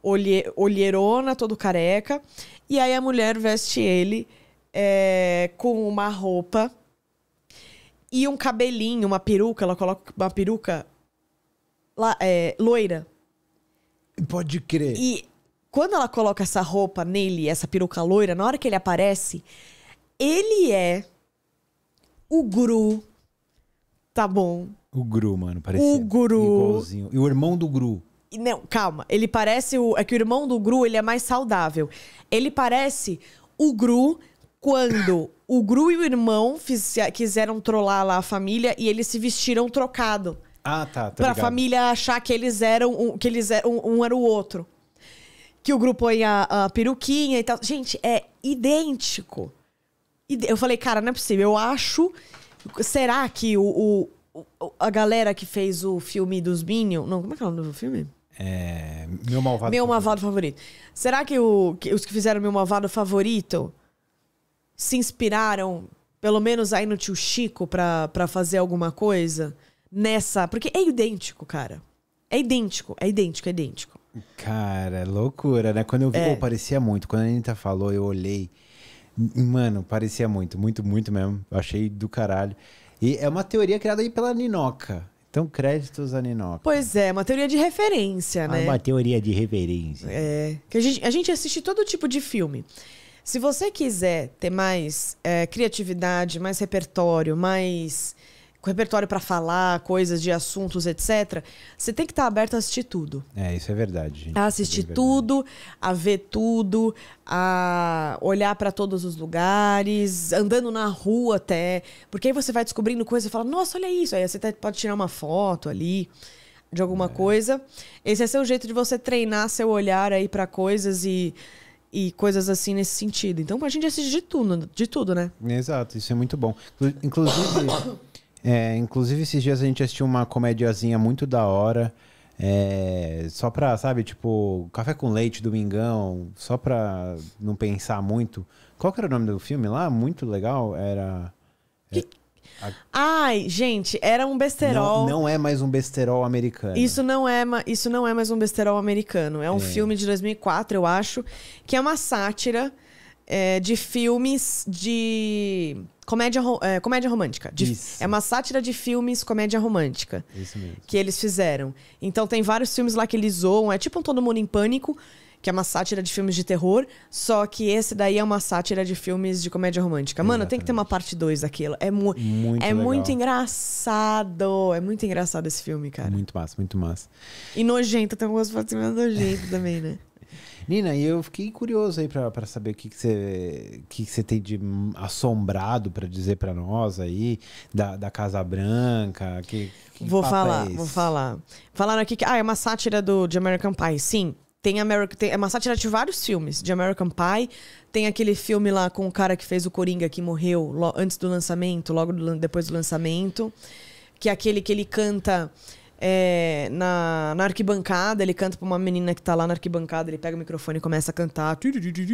olhe, olheirona, todo careca. E aí a mulher veste ele é, com uma roupa e um cabelinho, uma peruca, ela coloca uma peruca lá, é, loira. Pode crer. E quando ela coloca essa roupa nele, essa peruca loira, na hora que ele aparece, ele é o guru. Tá bom. O guru, mano, parece. O guru. Igualzinho. E o irmão do guru. Não, calma. Ele parece o. É que o irmão do Gru ele é mais saudável. Ele parece o Gru quando o Gru e o irmão fiz, quiseram trollar lá a família e eles se vestiram trocado. Ah, tá. tá pra ligado. família achar que eles eram. Que eles eram é, um, um era o outro que o grupo põe a, a peruquinha e tal. Gente, é idêntico. Eu falei, cara, não é possível. Eu acho. Será que o, o a galera que fez o filme dos Minions. Não, como é que é o nome do filme? É, meu malvado Meu favorito. malvado favorito. Será que, o, que os que fizeram meu malvado favorito se inspiraram, pelo menos aí no tio Chico, para pra fazer alguma coisa nessa? Porque é idêntico, cara. É idêntico, é idêntico, é idêntico. Cara, loucura, né? Quando eu vi, é. parecia muito. Quando a Anitta falou, eu olhei. Mano, parecia muito, muito, muito mesmo. Eu achei do caralho. E é uma teoria criada aí pela Ninoca. Então, créditos a Ninoca. Pois é, uma teoria de referência, ah, né? Ah, uma teoria de referência. É. Que a gente, a gente assiste todo tipo de filme. Se você quiser ter mais é, criatividade, mais repertório, mais repertório para falar, coisas de assuntos, etc. Você tem que estar tá aberto a assistir tudo. É, isso é verdade. Gente. A assistir é tudo, a ver tudo, a olhar para todos os lugares, andando na rua até. Porque aí você vai descobrindo coisas e fala, nossa, olha isso. Aí você tá, pode tirar uma foto ali de alguma é. coisa. Esse é seu jeito de você treinar seu olhar aí para coisas e e coisas assim nesse sentido. Então a gente assiste de tudo, de tudo, né? Exato, isso é muito bom. Inclusive, É, inclusive, esses dias a gente assistiu uma comediazinha muito da hora. É, só pra, sabe, tipo, café com leite, domingão, só pra não pensar muito. Qual que era o nome do filme lá? Muito legal. Era. Que... É, a... Ai, gente, era um besterol. Não, não, é mais um besterol americano. Isso não é, isso não é mais um besterol americano. É um é. filme de 2004, eu acho, que é uma sátira é, de filmes de Comédia, é, comédia romântica. De, Isso. É uma sátira de filmes comédia romântica. Isso mesmo. Que eles fizeram. Então tem vários filmes lá que eles zoam. É tipo um Todo Mundo em Pânico, que é uma sátira de filmes de terror. Só que esse daí é uma sátira de filmes de comédia romântica. Mano, Exatamente. tem que ter uma parte 2 daquilo. É, mu muito, é muito engraçado. É muito engraçado esse filme, cara. Muito massa, muito massa. E nojento. Tem algumas partes meio nojento também, né? Nina, eu fiquei curioso aí para saber o que você que você tem de assombrado para dizer para nós aí da, da Casa Branca. Que, que vou falar, é vou falar. Falaram aqui que ah, é uma sátira do de American Pie, sim. Tem, American tem é uma sátira de vários filmes, de American Pie. Tem aquele filme lá com o cara que fez o Coringa que morreu lo, antes do lançamento, logo do, depois do lançamento, que é aquele que ele canta é, na, na arquibancada, ele canta pra uma menina que tá lá na arquibancada, ele pega o microfone e começa a cantar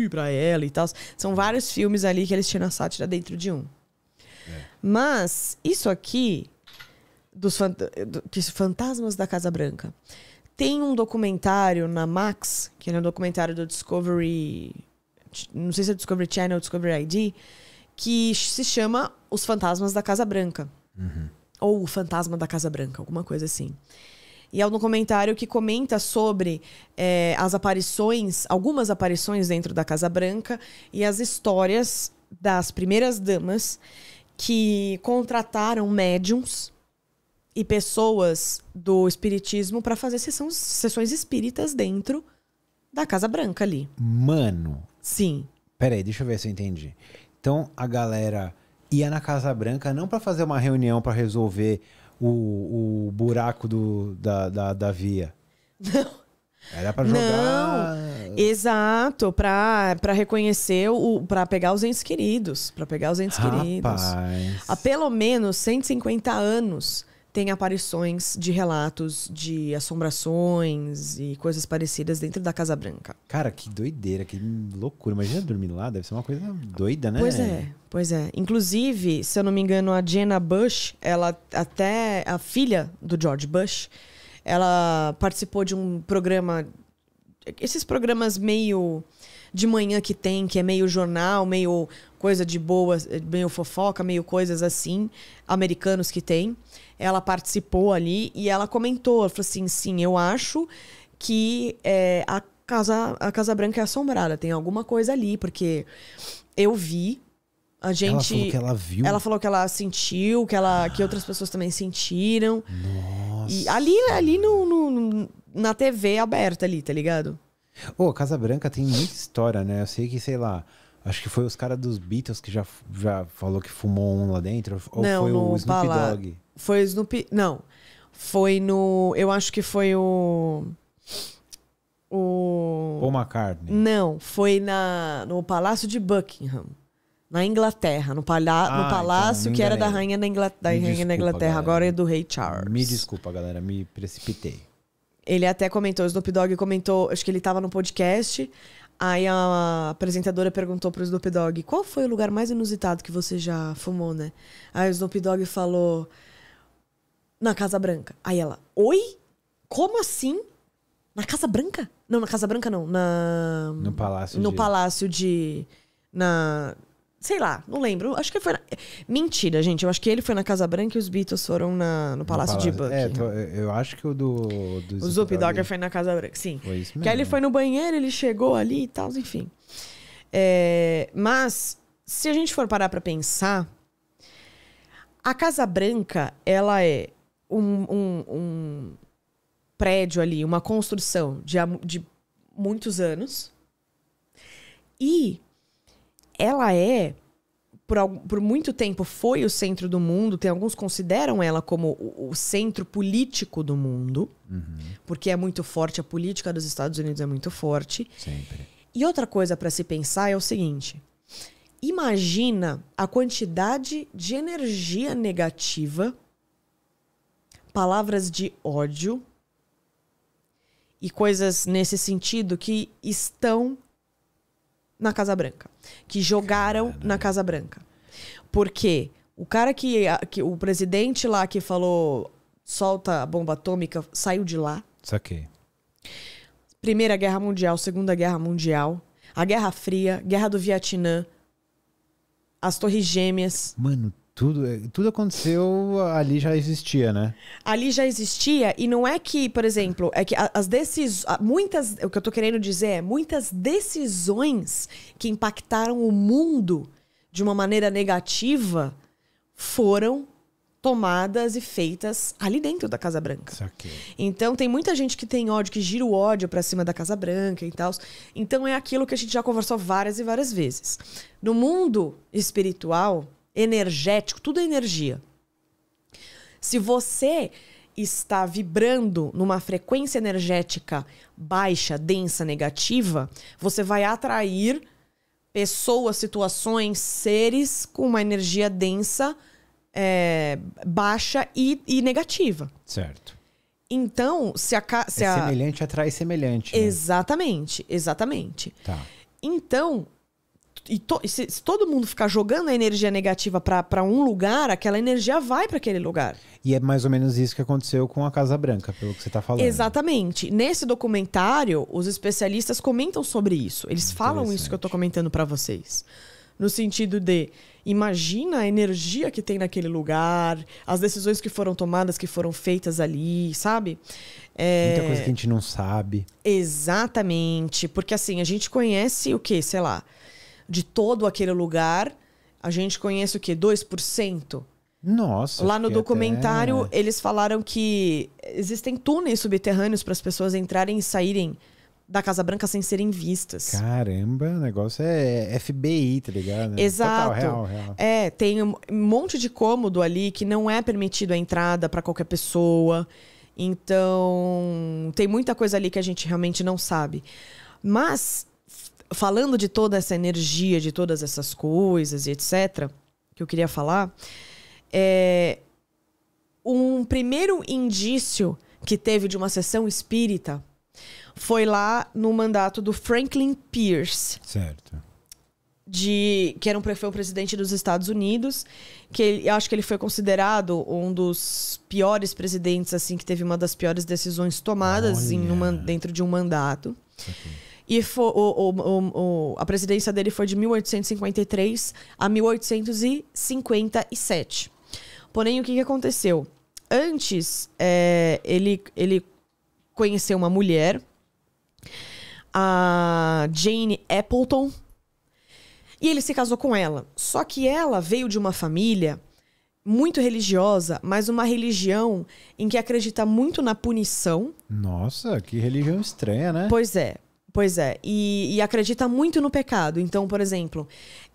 pra ela e tal. São vários filmes ali que eles tiram a sátira dentro de um. É. Mas isso aqui, dos fant do, Fantasmas da Casa Branca, tem um documentário na Max, que é um documentário do Discovery. Não sei se é Discovery Channel ou Discovery ID, que se chama Os Fantasmas da Casa Branca. Uhum. Ou o fantasma da Casa Branca, alguma coisa assim. E é um documentário que comenta sobre é, as aparições, algumas aparições dentro da Casa Branca e as histórias das primeiras damas que contrataram médiums e pessoas do espiritismo para fazer sessões, sessões espíritas dentro da Casa Branca ali. Mano. Sim. Peraí, deixa eu ver se eu entendi. Então a galera ia é na Casa Branca não para fazer uma reunião para resolver o, o buraco do, da, da, da via. Não. Era para jogar. Não, exato, para reconhecer o para pegar os entes queridos, para pegar os entes Rapaz. queridos. Há pelo menos 150 anos tem aparições de relatos de assombrações e coisas parecidas dentro da Casa Branca. Cara, que doideira, que loucura. Imagina dormir lá, deve ser uma coisa doida, né? Pois é, pois é. Inclusive, se eu não me engano, a Jenna Bush, ela até a filha do George Bush, ela participou de um programa esses programas meio de manhã que tem, que é meio jornal, meio coisa de boa, meio fofoca, meio coisas assim, americanos que tem. Ela participou ali e ela comentou, ela falou assim, sim, eu acho que é, a casa, a Casa Branca é assombrada, tem alguma coisa ali, porque eu vi. A gente. Ela falou que ela viu. Ela falou que ela sentiu, que, ela, que outras pessoas também sentiram. Nossa. E ali, ali no, no, na TV aberta ali, tá ligado? Ô, Casa Branca tem muita história, né? Eu sei que, sei lá, acho que foi os caras dos Beatles que já, já falou que fumou um lá dentro. Ou não, foi o Snoop Bala... Dogg? Foi o Snoop. Não. Foi no. Eu acho que foi o. O. Paul McCartney. Não, foi na, no Palácio de Buckingham. Na Inglaterra, no, palha... Ah, no então, palácio então, que era da rainha da, Ingl... da, rainha desculpa, da Inglaterra, galera. agora é do rei Charles. Me desculpa, galera, me precipitei. Ele até comentou, o Snoop Dogg comentou, acho que ele tava no podcast. Aí a apresentadora perguntou pro Snoop Dogg qual foi o lugar mais inusitado que você já fumou, né? Aí o Snoop Dogg falou. Na Casa Branca. Aí ela, oi? Como assim? Na Casa Branca? Não, na Casa Branca não. Na... No Palácio no de. No Palácio de. Na. Sei lá, não lembro. Acho que foi. Na... Mentira, gente. Eu acho que ele foi na Casa Branca e os Beatles foram na, no Palácio, Palácio. de Buckingham. É, eu acho que o do. do o Zoop Dogger foi na Casa Branca, sim. Foi isso mesmo. Que aí ele foi no banheiro, ele chegou ali e tal, enfim. É, mas, se a gente for parar pra pensar, a Casa Branca, ela é um, um, um prédio ali, uma construção de, de muitos anos. E ela é por, por, muito tempo foi o centro do mundo, tem alguns consideram ela como o, o centro político do mundo, uhum. porque é muito forte, a política dos Estados Unidos é muito forte. Sempre. E outra coisa para se pensar é o seguinte: imagina a quantidade de energia negativa, palavras de ódio e coisas nesse sentido que estão na Casa Branca. Que jogaram Caramba. na Casa Branca. Porque o cara que, que. O presidente lá que falou solta a bomba atômica saiu de lá. Saquei. Primeira Guerra Mundial, Segunda Guerra Mundial, a Guerra Fria, Guerra do Vietnã, as Torres Gêmeas. Mano, tudo, é, tudo aconteceu ali já existia, né? Ali já existia e não é que, por exemplo, é que as decisões, muitas, o que eu tô querendo dizer é muitas decisões que impactaram o mundo de uma maneira negativa foram tomadas e feitas ali dentro da Casa Branca. Então tem muita gente que tem ódio, que gira o ódio para cima da Casa Branca e tal. Então é aquilo que a gente já conversou várias e várias vezes. No mundo espiritual, energético, tudo é energia. Se você está vibrando numa frequência energética baixa, densa, negativa, você vai atrair pessoas, situações, seres com uma energia densa, é, baixa e, e, negativa. Certo. Então, se a. Se é semelhante a... atrai semelhante. Né? Exatamente, exatamente. Tá. Então, e to, se, se, todo mundo ficar jogando a energia negativa para um lugar, aquela energia vai para aquele lugar. E é mais ou menos isso que aconteceu com a Casa Branca, pelo que você está falando. Exatamente. Nesse documentário, os especialistas comentam sobre isso. Eles falam isso que eu estou comentando para vocês. No sentido de, imagina a energia que tem naquele lugar, as decisões que foram tomadas, que foram feitas ali, sabe? É... Muita coisa que a gente não sabe. Exatamente. Porque assim, a gente conhece o quê? Sei lá de todo aquele lugar, a gente conhece o quê? 2%? Nossa. Lá no documentário, até... eles falaram que existem túneis subterrâneos para as pessoas entrarem e saírem da Casa Branca sem serem vistas. Caramba, o negócio é FBI, tá ligado? Exato. Total, real, real. É, tem um monte de cômodo ali que não é permitido a entrada para qualquer pessoa. Então, tem muita coisa ali que a gente realmente não sabe. Mas falando de toda essa energia, de todas essas coisas e etc., que eu queria falar, é, um primeiro indício que teve de uma sessão espírita foi lá no mandato do Franklin Pierce. Certo. De, que era um, foi um presidente dos Estados Unidos, que ele, acho que ele foi considerado um dos piores presidentes, assim, que teve uma das piores decisões tomadas em uma, dentro de um mandato. Certo. E foi, o, o, o, a presidência dele foi de 1853 a 1857. Porém, o que, que aconteceu? Antes, é, ele, ele conheceu uma mulher, a Jane Appleton, e ele se casou com ela. Só que ela veio de uma família muito religiosa, mas uma religião em que acredita muito na punição. Nossa, que religião estranha, né? Pois é. Pois é, e, e, acredita muito no pecado. Então, por exemplo,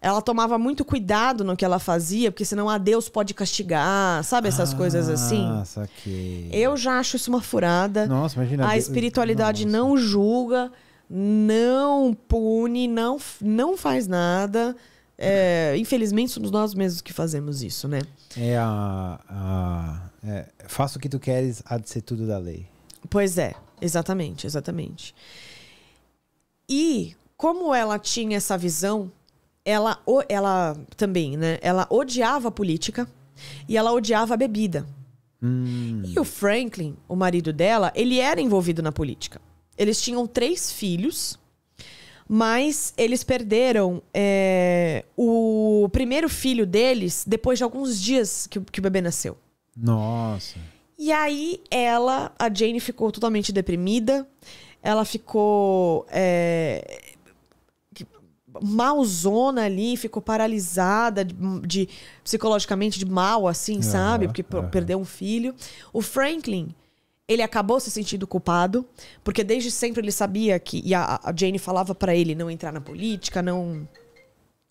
ela tomava muito cuidado no que ela fazia, porque senão a ah, Deus pode castigar, sabe? Essas ah, coisas assim. Nossa, que. Eu já acho isso uma furada. Nossa, imagina. A espiritualidade não julga, não pune, não, não faz nada. É, infelizmente, somos nós mesmos que fazemos isso, né? É a. a é, faça o que tu queres, há de ser tudo da lei. Pois é, exatamente, exatamente. E como ela tinha essa visão, ela, ela também, né? Ela odiava a política e ela odiava a bebida. Hum. E o Franklin, o marido dela, ele era envolvido na política. Eles tinham três filhos, mas eles perderam é, o primeiro filho deles depois de alguns dias que, que o bebê nasceu. Nossa. E aí ela, a Jane, ficou totalmente deprimida ela ficou é, malzona ali, ficou paralisada de, de psicologicamente de mal, assim, uhum, sabe? Porque uhum. perdeu um filho. O Franklin, ele acabou se sentindo culpado, porque desde sempre ele sabia que. E a, a Jane falava para ele não entrar na política, não.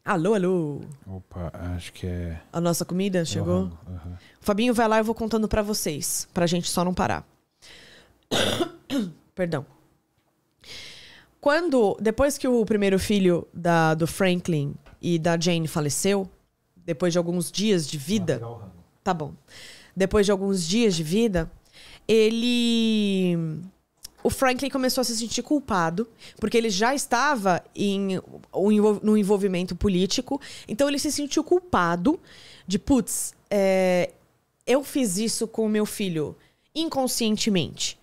Alô, alô. Opa, acho que é. A nossa comida chegou? Uhum, uhum. Fabinho, vai lá, eu vou contando para vocês, pra gente só não parar. Perdão quando. Depois que o primeiro filho da, do Franklin e da Jane faleceu, depois de alguns dias de vida. Tá bom. Depois de alguns dias de vida, ele. O Franklin começou a se sentir culpado, porque ele já estava em um envolvimento político. Então ele se sentiu culpado de, putz, é, eu fiz isso com o meu filho inconscientemente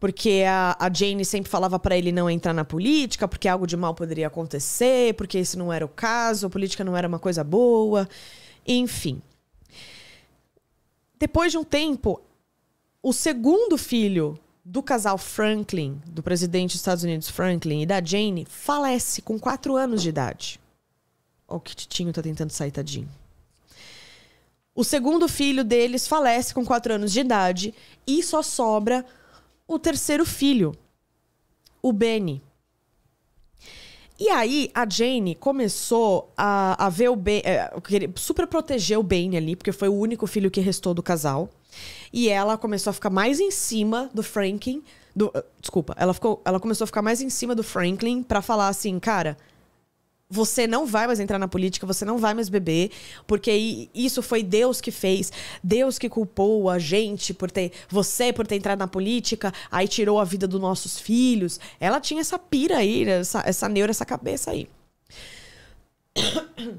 porque a, a Jane sempre falava para ele não entrar na política, porque algo de mal poderia acontecer, porque esse não era o caso, a política não era uma coisa boa, enfim. Depois de um tempo, o segundo filho do casal Franklin, do presidente dos Estados Unidos Franklin e da Jane, falece com 4 anos de idade. Olha o que Titinho tá tentando sair, tadinho. O segundo filho deles falece com 4 anos de idade e só sobra o terceiro filho, o Benny. E aí, a Jane começou a, a ver o Ben. É, super proteger o Ben ali, porque foi o único filho que restou do casal. E ela começou a ficar mais em cima do Franklin. Do, eh, desculpa, ela, ficou, ela começou a ficar mais em cima do Franklin para falar assim, cara, você não vai mais entrar na política, você não vai mais beber, porque isso foi Deus que fez, Deus que culpou a gente por ter você por ter entrado na política, aí tirou a vida dos nossos filhos. Ela tinha essa pira aí, né, essa, essa neura, essa cabeça aí.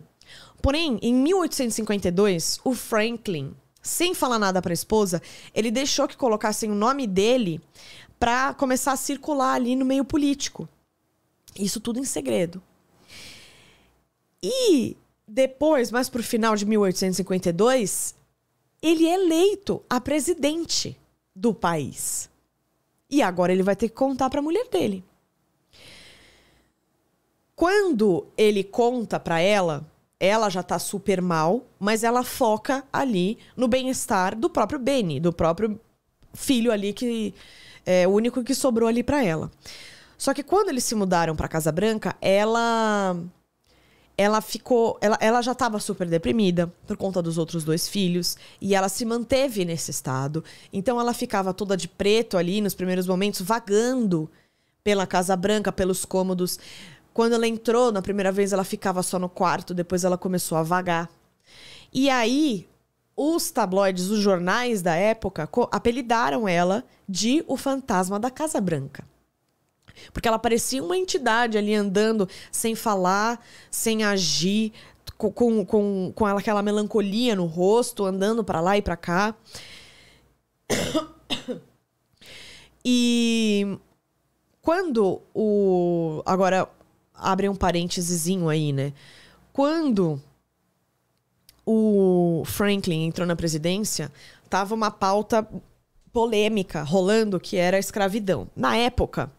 Porém, em 1852, o Franklin, sem falar nada para a esposa, ele deixou que colocassem o nome dele para começar a circular ali no meio político. Isso tudo em segredo. E depois, mais para o final de 1852, ele é eleito a presidente do país. E agora ele vai ter que contar para a mulher dele. Quando ele conta para ela, ela já tá super mal, mas ela foca ali no bem-estar do próprio Benny, do próprio filho ali que é o único que sobrou ali para ela. Só que quando eles se mudaram para Casa Branca, ela ela ficou. Ela, ela já estava super deprimida por conta dos outros dois filhos. E ela se manteve nesse estado. Então ela ficava toda de preto ali nos primeiros momentos, vagando pela Casa Branca, pelos cômodos. Quando ela entrou na primeira vez, ela ficava só no quarto, depois ela começou a vagar. E aí, os tabloides, os jornais da época apelidaram ela de o fantasma da Casa Branca. Porque ela parecia uma entidade ali andando sem falar, sem agir, com, com, com, aquela melancolia no rosto, andando para lá e para cá. E quando o. Agora, abre um parênteses aí, né? Quando o Franklin entrou na presidência, tava uma pauta polêmica rolando que era a escravidão. Na época,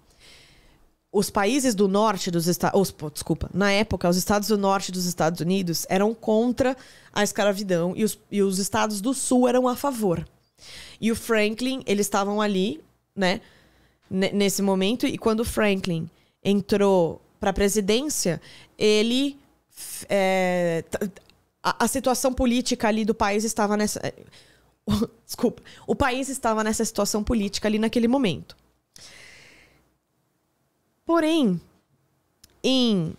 os países do norte dos Estados. Desculpa, na época, os estados do norte dos Estados Unidos eram contra a escravidão e os, e os estados do sul eram a favor. E o Franklin, eles estavam ali, né, nesse momento, e quando o Franklin entrou para a presidência, ele. É, a, a situação política ali do país estava nessa. Desculpa. O país estava nessa situação política ali naquele momento. Porém, em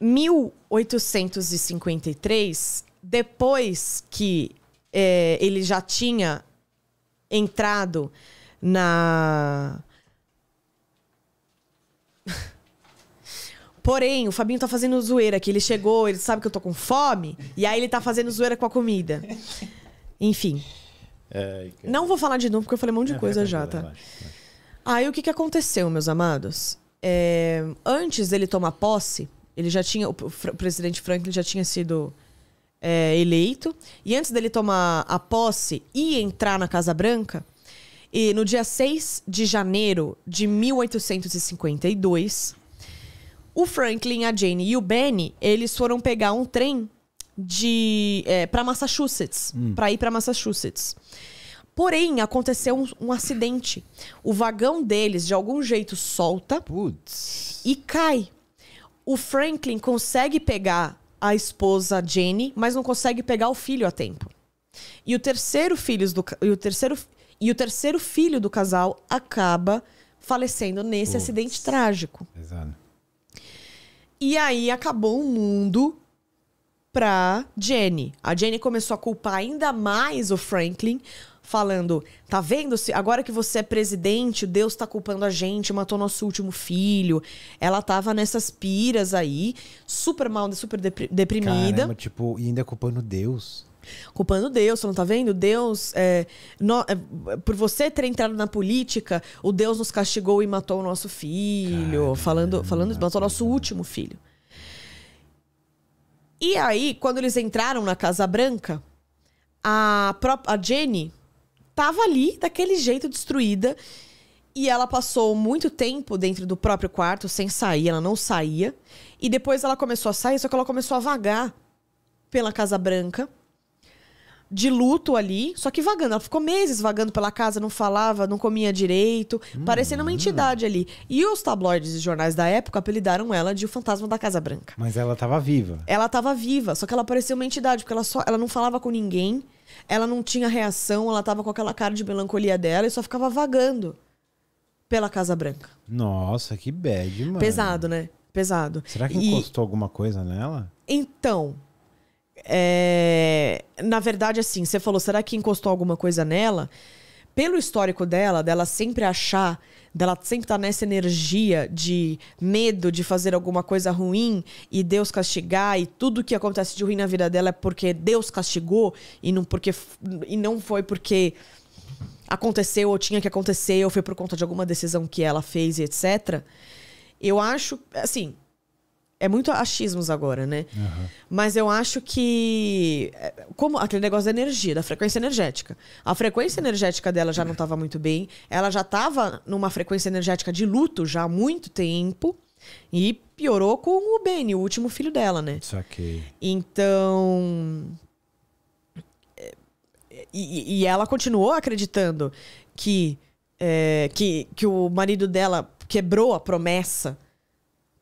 1853, depois que é, ele já tinha entrado na. Porém, o Fabinho tá fazendo zoeira, que ele chegou, ele sabe que eu tô com fome, e aí ele tá fazendo zoeira com a comida. Enfim. É, que... Não vou falar de novo, porque eu falei um monte de é, coisa já, tá? Baixo, baixo. Aí o que, que aconteceu, meus amados? É, antes dele tomar posse, ele já tinha. O presidente Franklin já tinha sido é, eleito. E antes dele tomar a posse e entrar na Casa Branca, e no dia 6 de janeiro de 1852, o Franklin, a Jane e o Benny, eles foram pegar um trem de é, eh, para Massachusetts, hum. para ir para Massachusetts. Porém, aconteceu um, um, acidente. O vagão deles, de algum jeito, solta e cai. O Franklin consegue pegar a esposa Jenny, mas não consegue pegar o filho a tempo. E o terceiro filho do, e o terceiro, e o terceiro filho do casal acaba falecendo nesse acidente trágico. Exato. E aí acabou o mundo pra Jenny. A Jenny começou a culpar ainda mais o Franklin falando: tá vendo? se Agora que você é presidente, Deus tá culpando a gente, matou nosso último filho. Ela tava nessas piras aí, super mal, super deprimida. Caramba, tipo, e ainda culpando Deus culpando Deus, você não tá vendo? Deus, é, no, é, por você ter entrado na política, o Deus nos castigou e matou o nosso filho, Caramba, falando, falando, matou o nosso último filho. E aí, quando eles entraram na Casa Branca, a, própria, a Jenny tava ali, daquele jeito, destruída. E ela passou muito tempo dentro do próprio quarto, sem sair, ela não saía. E depois ela começou a sair, só que ela começou a vagar pela Casa Branca, de luto ali, só que vagando. Ela ficou meses vagando pela casa, não falava, não comia direito, hum, parecendo uma entidade ali. E os tabloides e jornais da época apelidaram ela de o fantasma da Casa Branca. Mas ela estava viva. Ela estava viva, só que ela parecia uma entidade, porque ela, só, ela não falava com ninguém. Ela não tinha reação, ela tava com aquela cara de melancolia dela e só ficava vagando pela Casa Branca. Nossa, que bad, mano. Pesado, né? Pesado. Será que e... encostou alguma coisa nela? Então. É... Na verdade, assim, você falou, será que encostou alguma coisa nela? pelo histórico dela, dela sempre achar, dela sempre estar tá nessa energia de medo de fazer alguma coisa ruim e Deus castigar e tudo que acontece de ruim na vida dela é porque Deus castigou e não porque e não foi porque aconteceu ou tinha que acontecer ou foi por conta de alguma decisão que ela fez e etc. Eu acho, assim, é muito achismos agora, né? Uhum. Mas eu acho que. É, como aquele negócio da energia, da frequência energética. A frequência energética dela já não estava muito bem. Ela já estava numa frequência energética de luto já há muito tempo. E piorou com o Benny, o último filho dela, né? Saquei. Então. É, e, e ela continuou acreditando que, é, que, que o marido dela quebrou a promessa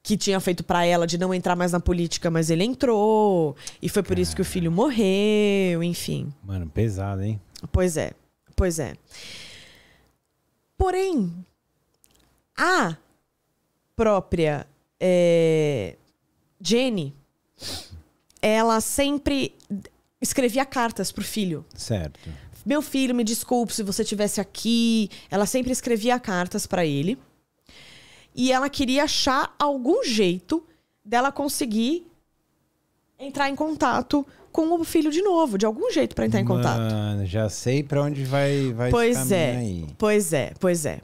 que tinha feito para ela de não entrar mais na política, mas ele entrou. E foi por Caramba. isso que o filho morreu, enfim. Mano, pesado, hein? Pois é, pois é. Porém, a própria é, Jenny, ela sempre escrevia cartas pro filho. Certo. Meu filho, me desculpe se você estivesse aqui. Ela sempre escrevia cartas para ele. E ela queria achar algum jeito dela conseguir entrar em contato com o filho de novo, de algum jeito para entrar em contato. Mano, já sei para onde vai vai Pois é. Aí. Pois é, pois é.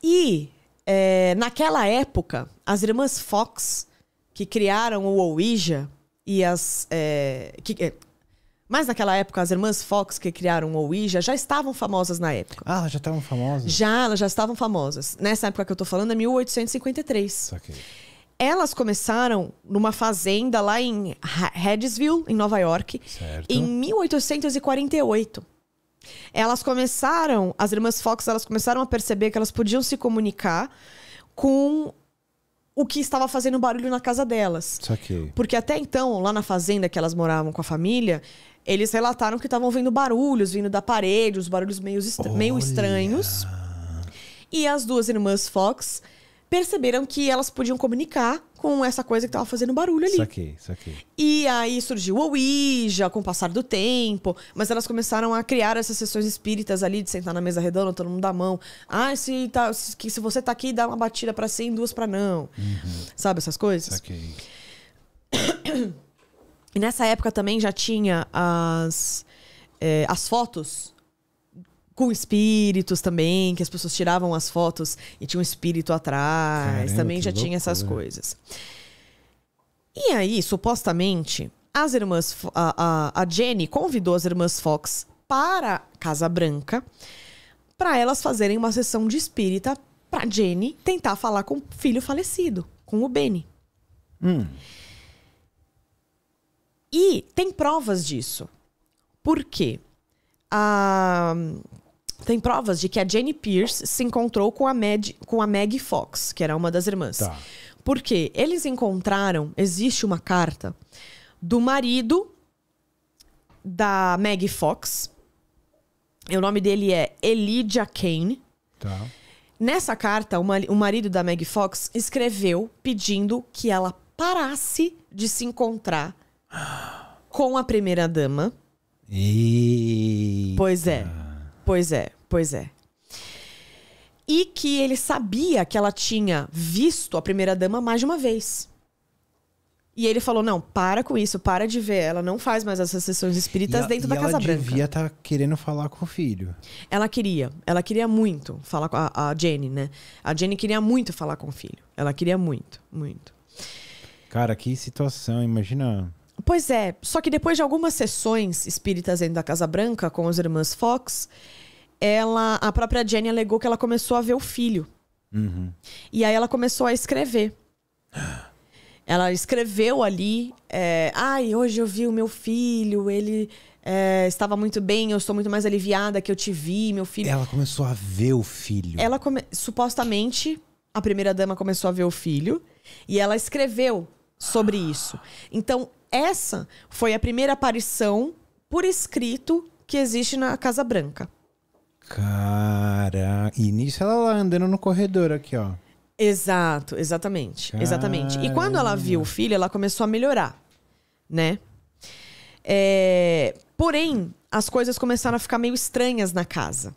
E é, naquela época, as irmãs Fox que criaram o Ouija e as é, que, é, mas naquela época, as irmãs Fox que criaram o Ouija já estavam famosas na época. Ah, elas já estavam famosas? Já, elas já estavam famosas. Nessa época que eu tô falando é 1853. Saquei. Elas começaram numa fazenda lá em Hedgesville, em Nova York, certo. em 1848. Elas começaram, as irmãs Fox, elas começaram a perceber que elas podiam se comunicar com o que estava fazendo barulho na casa delas. que. Porque até então, lá na fazenda que elas moravam com a família, eles relataram que estavam vendo barulhos vindo da parede, os barulhos meio, meio estranhos. E as duas irmãs Fox perceberam que elas podiam comunicar com essa coisa que estava fazendo barulho ali. Isso aqui, isso aqui. E aí surgiu o Ouija com o passar do tempo, mas elas começaram a criar essas sessões espíritas ali de sentar na mesa redonda, todo mundo dá a mão. Ah, se, tá, se, se você tá aqui, dá uma batida para sim, duas para não. Uhum. Sabe essas coisas? Isso aqui. E nessa época também já tinha as, é, as fotos com espíritos também, que as pessoas tiravam as fotos e tinha um espírito atrás. Caramba, também já tinha essas coisas. E aí, supostamente, as irmãs. A, a, a Jenny convidou as irmãs Fox para Casa Branca para elas fazerem uma sessão de espírita para Jenny tentar falar com o filho falecido, com o Benny. Hum. E tem provas disso. Por quê? Ah, tem provas de que a Jenny Pierce se encontrou com a, Mag, com a Maggie Fox, que era uma das irmãs. Tá. Porque eles encontraram, existe uma carta do marido da Maggie Fox. O nome dele é Elijah Kane. Tá. Nessa carta, o marido da Maggie Fox escreveu pedindo que ela parasse de se encontrar com a primeira dama. Eita. Pois é, pois é, pois é. E que ele sabia que ela tinha visto a primeira dama mais de uma vez. E ele falou: não, para com isso, para de ver. Ela não faz mais essas sessões espíritas dentro da Casa Branca. Ela devia estar tá querendo falar com o filho. Ela queria, ela queria muito falar com a, a Jenny, né? A Jenny queria muito falar com o filho. Ela queria muito, muito. Cara, que situação, imagina Pois é, só que depois de algumas sessões espíritas dentro da Casa Branca com as irmãs Fox, ela, a própria Jenny alegou que ela começou a ver o filho. Uhum. E aí ela começou a escrever. Ela escreveu ali, é, ai, hoje eu vi o meu filho, ele é, estava muito bem, eu estou muito mais aliviada que eu te vi, meu filho. Ela começou a ver o filho. Ela come... supostamente a primeira dama começou a ver o filho e ela escreveu sobre isso. Então essa foi a primeira aparição por escrito que existe na Casa Branca. Cara, e nisso ela lá andando no corredor aqui, ó. Exato, exatamente, Caramba. exatamente. E quando ela viu o filho, ela começou a melhorar, né? É... Porém, as coisas começaram a ficar meio estranhas na casa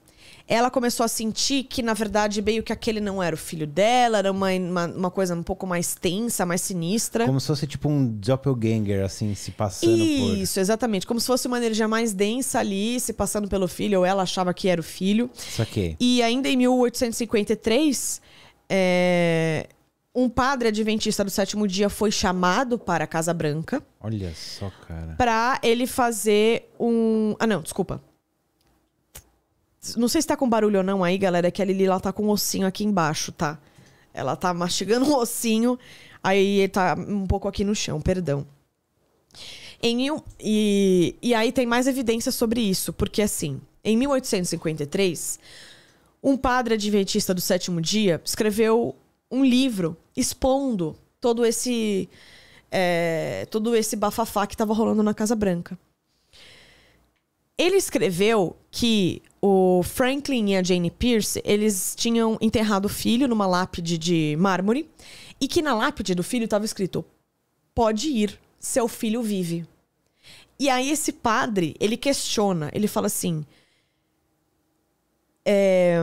ela começou a sentir que, na verdade, meio que aquele não era o filho dela, era uma, uma, uma coisa um pouco mais tensa, mais sinistra. Como se fosse tipo um doppelganger, assim, se passando Isso, por. Isso, exatamente. Como se fosse uma energia mais densa ali, se passando pelo filho, ou ela achava que era o filho. Isso aqui. E ainda em 1853, é um padre adventista do sétimo dia foi chamado para a Casa Branca. Olha só, cara. Pra ele fazer um. Ah, não, desculpa. Não sei se tá com barulho ou não aí, galera, é que a Lili ela tá com um ossinho aqui embaixo, tá? Ela tá mastigando um ossinho, aí tá um pouco aqui no chão, perdão. Em, e, e aí tem mais evidência sobre isso, porque assim, em 1853, um padre adventista do sétimo dia escreveu um livro expondo todo esse é, todo esse bafafá que estava rolando na Casa Branca. Ele escreveu que o Franklin e a Jane Pierce, eles tinham enterrado o filho numa lápide de mármore e que na lápide do filho estava escrito: "Pode ir, seu filho vive". E aí esse padre, ele questiona, ele fala assim: é,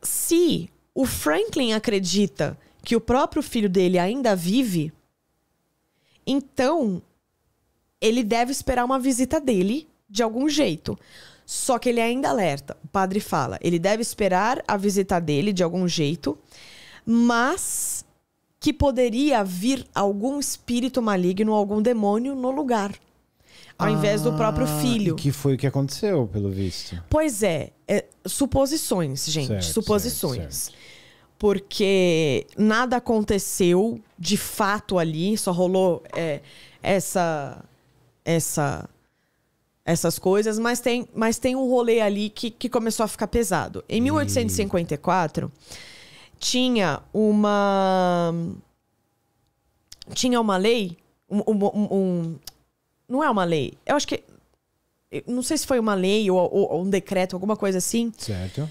se o Franklin acredita que o próprio filho dele ainda vive, então ele deve esperar uma visita dele de algum jeito. Só que ele é ainda alerta. O padre fala: ele deve esperar a visita dele de algum jeito, mas que poderia vir algum espírito maligno, algum demônio no lugar. Ao ah, invés do próprio ah, filho. Que foi o que aconteceu, pelo visto. Pois é. é suposições, gente. Certo, suposições. Certo, certo. Porque nada aconteceu de fato ali, só rolou é, essa. Essa essas coisas, mas tem, mas tem um rolê ali que, que começou a ficar pesado. Em 1854, hum. tinha uma. Tinha uma lei. Um, um, um, não é uma lei. Eu acho que. Eu não sei se foi uma lei ou, ou, ou um decreto, alguma coisa assim. Certo.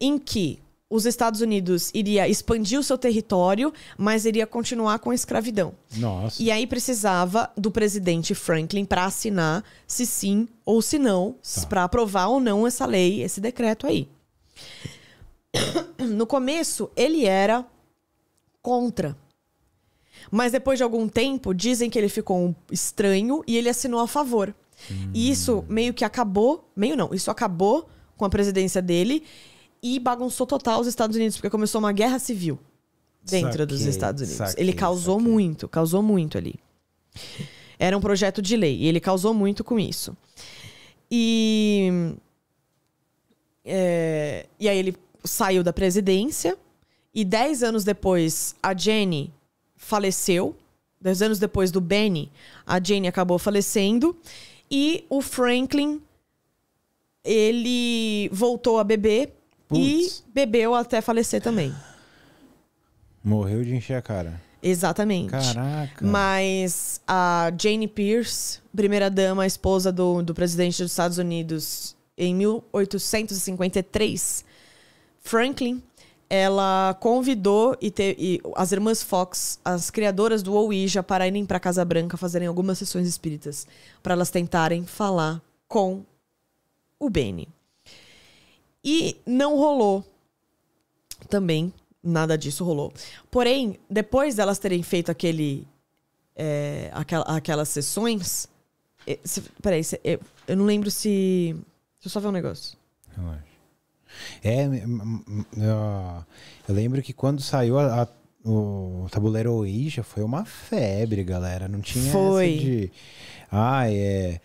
Em que os Estados Unidos iria expandir o seu território, mas iria continuar com a escravidão. Nossa. E aí precisava do presidente Franklin para assinar se sim ou se não, tá. para aprovar ou não essa lei, esse decreto aí. No começo, ele era contra. Mas depois de algum tempo, dizem que ele ficou estranho e ele assinou a favor. Hum. E isso meio que acabou, meio não, isso acabou com a presidência dele e bagunçou total os Estados Unidos, porque começou uma guerra civil dentro saquei, dos Estados Unidos. Saquei, ele causou saquei. muito, causou muito ali. Era um projeto de lei e ele causou muito com isso. E. É, e aí ele saiu da presidência e dez anos depois a Jenny faleceu. Dez anos depois do Benny, a Jenny acabou falecendo e o Franklin ele voltou a beber e bebeu até falecer também. Morreu de encher a cara. Exatamente. Caraca. Mas a Jane Pierce, primeira dama, esposa do, do presidente dos Estados Unidos em 1853, Franklin, ela convidou e, te, e as irmãs Fox, as criadoras do Ouija, para irem para Casa Branca fazerem algumas sessões espíritas, para elas tentarem falar com o Benny. E não rolou também, nada disso rolou. Porém, depois delas terem feito aquele. É, aquela, aquelas sessões. Eh, se, peraí, se, eu, eu, não lembro se. Deixa eu só ver um negócio. É, eu lembro que quando saiu a, a o tabuleiro Ouija foi uma febre, galera. Não tinha foi. essa de. Ah, é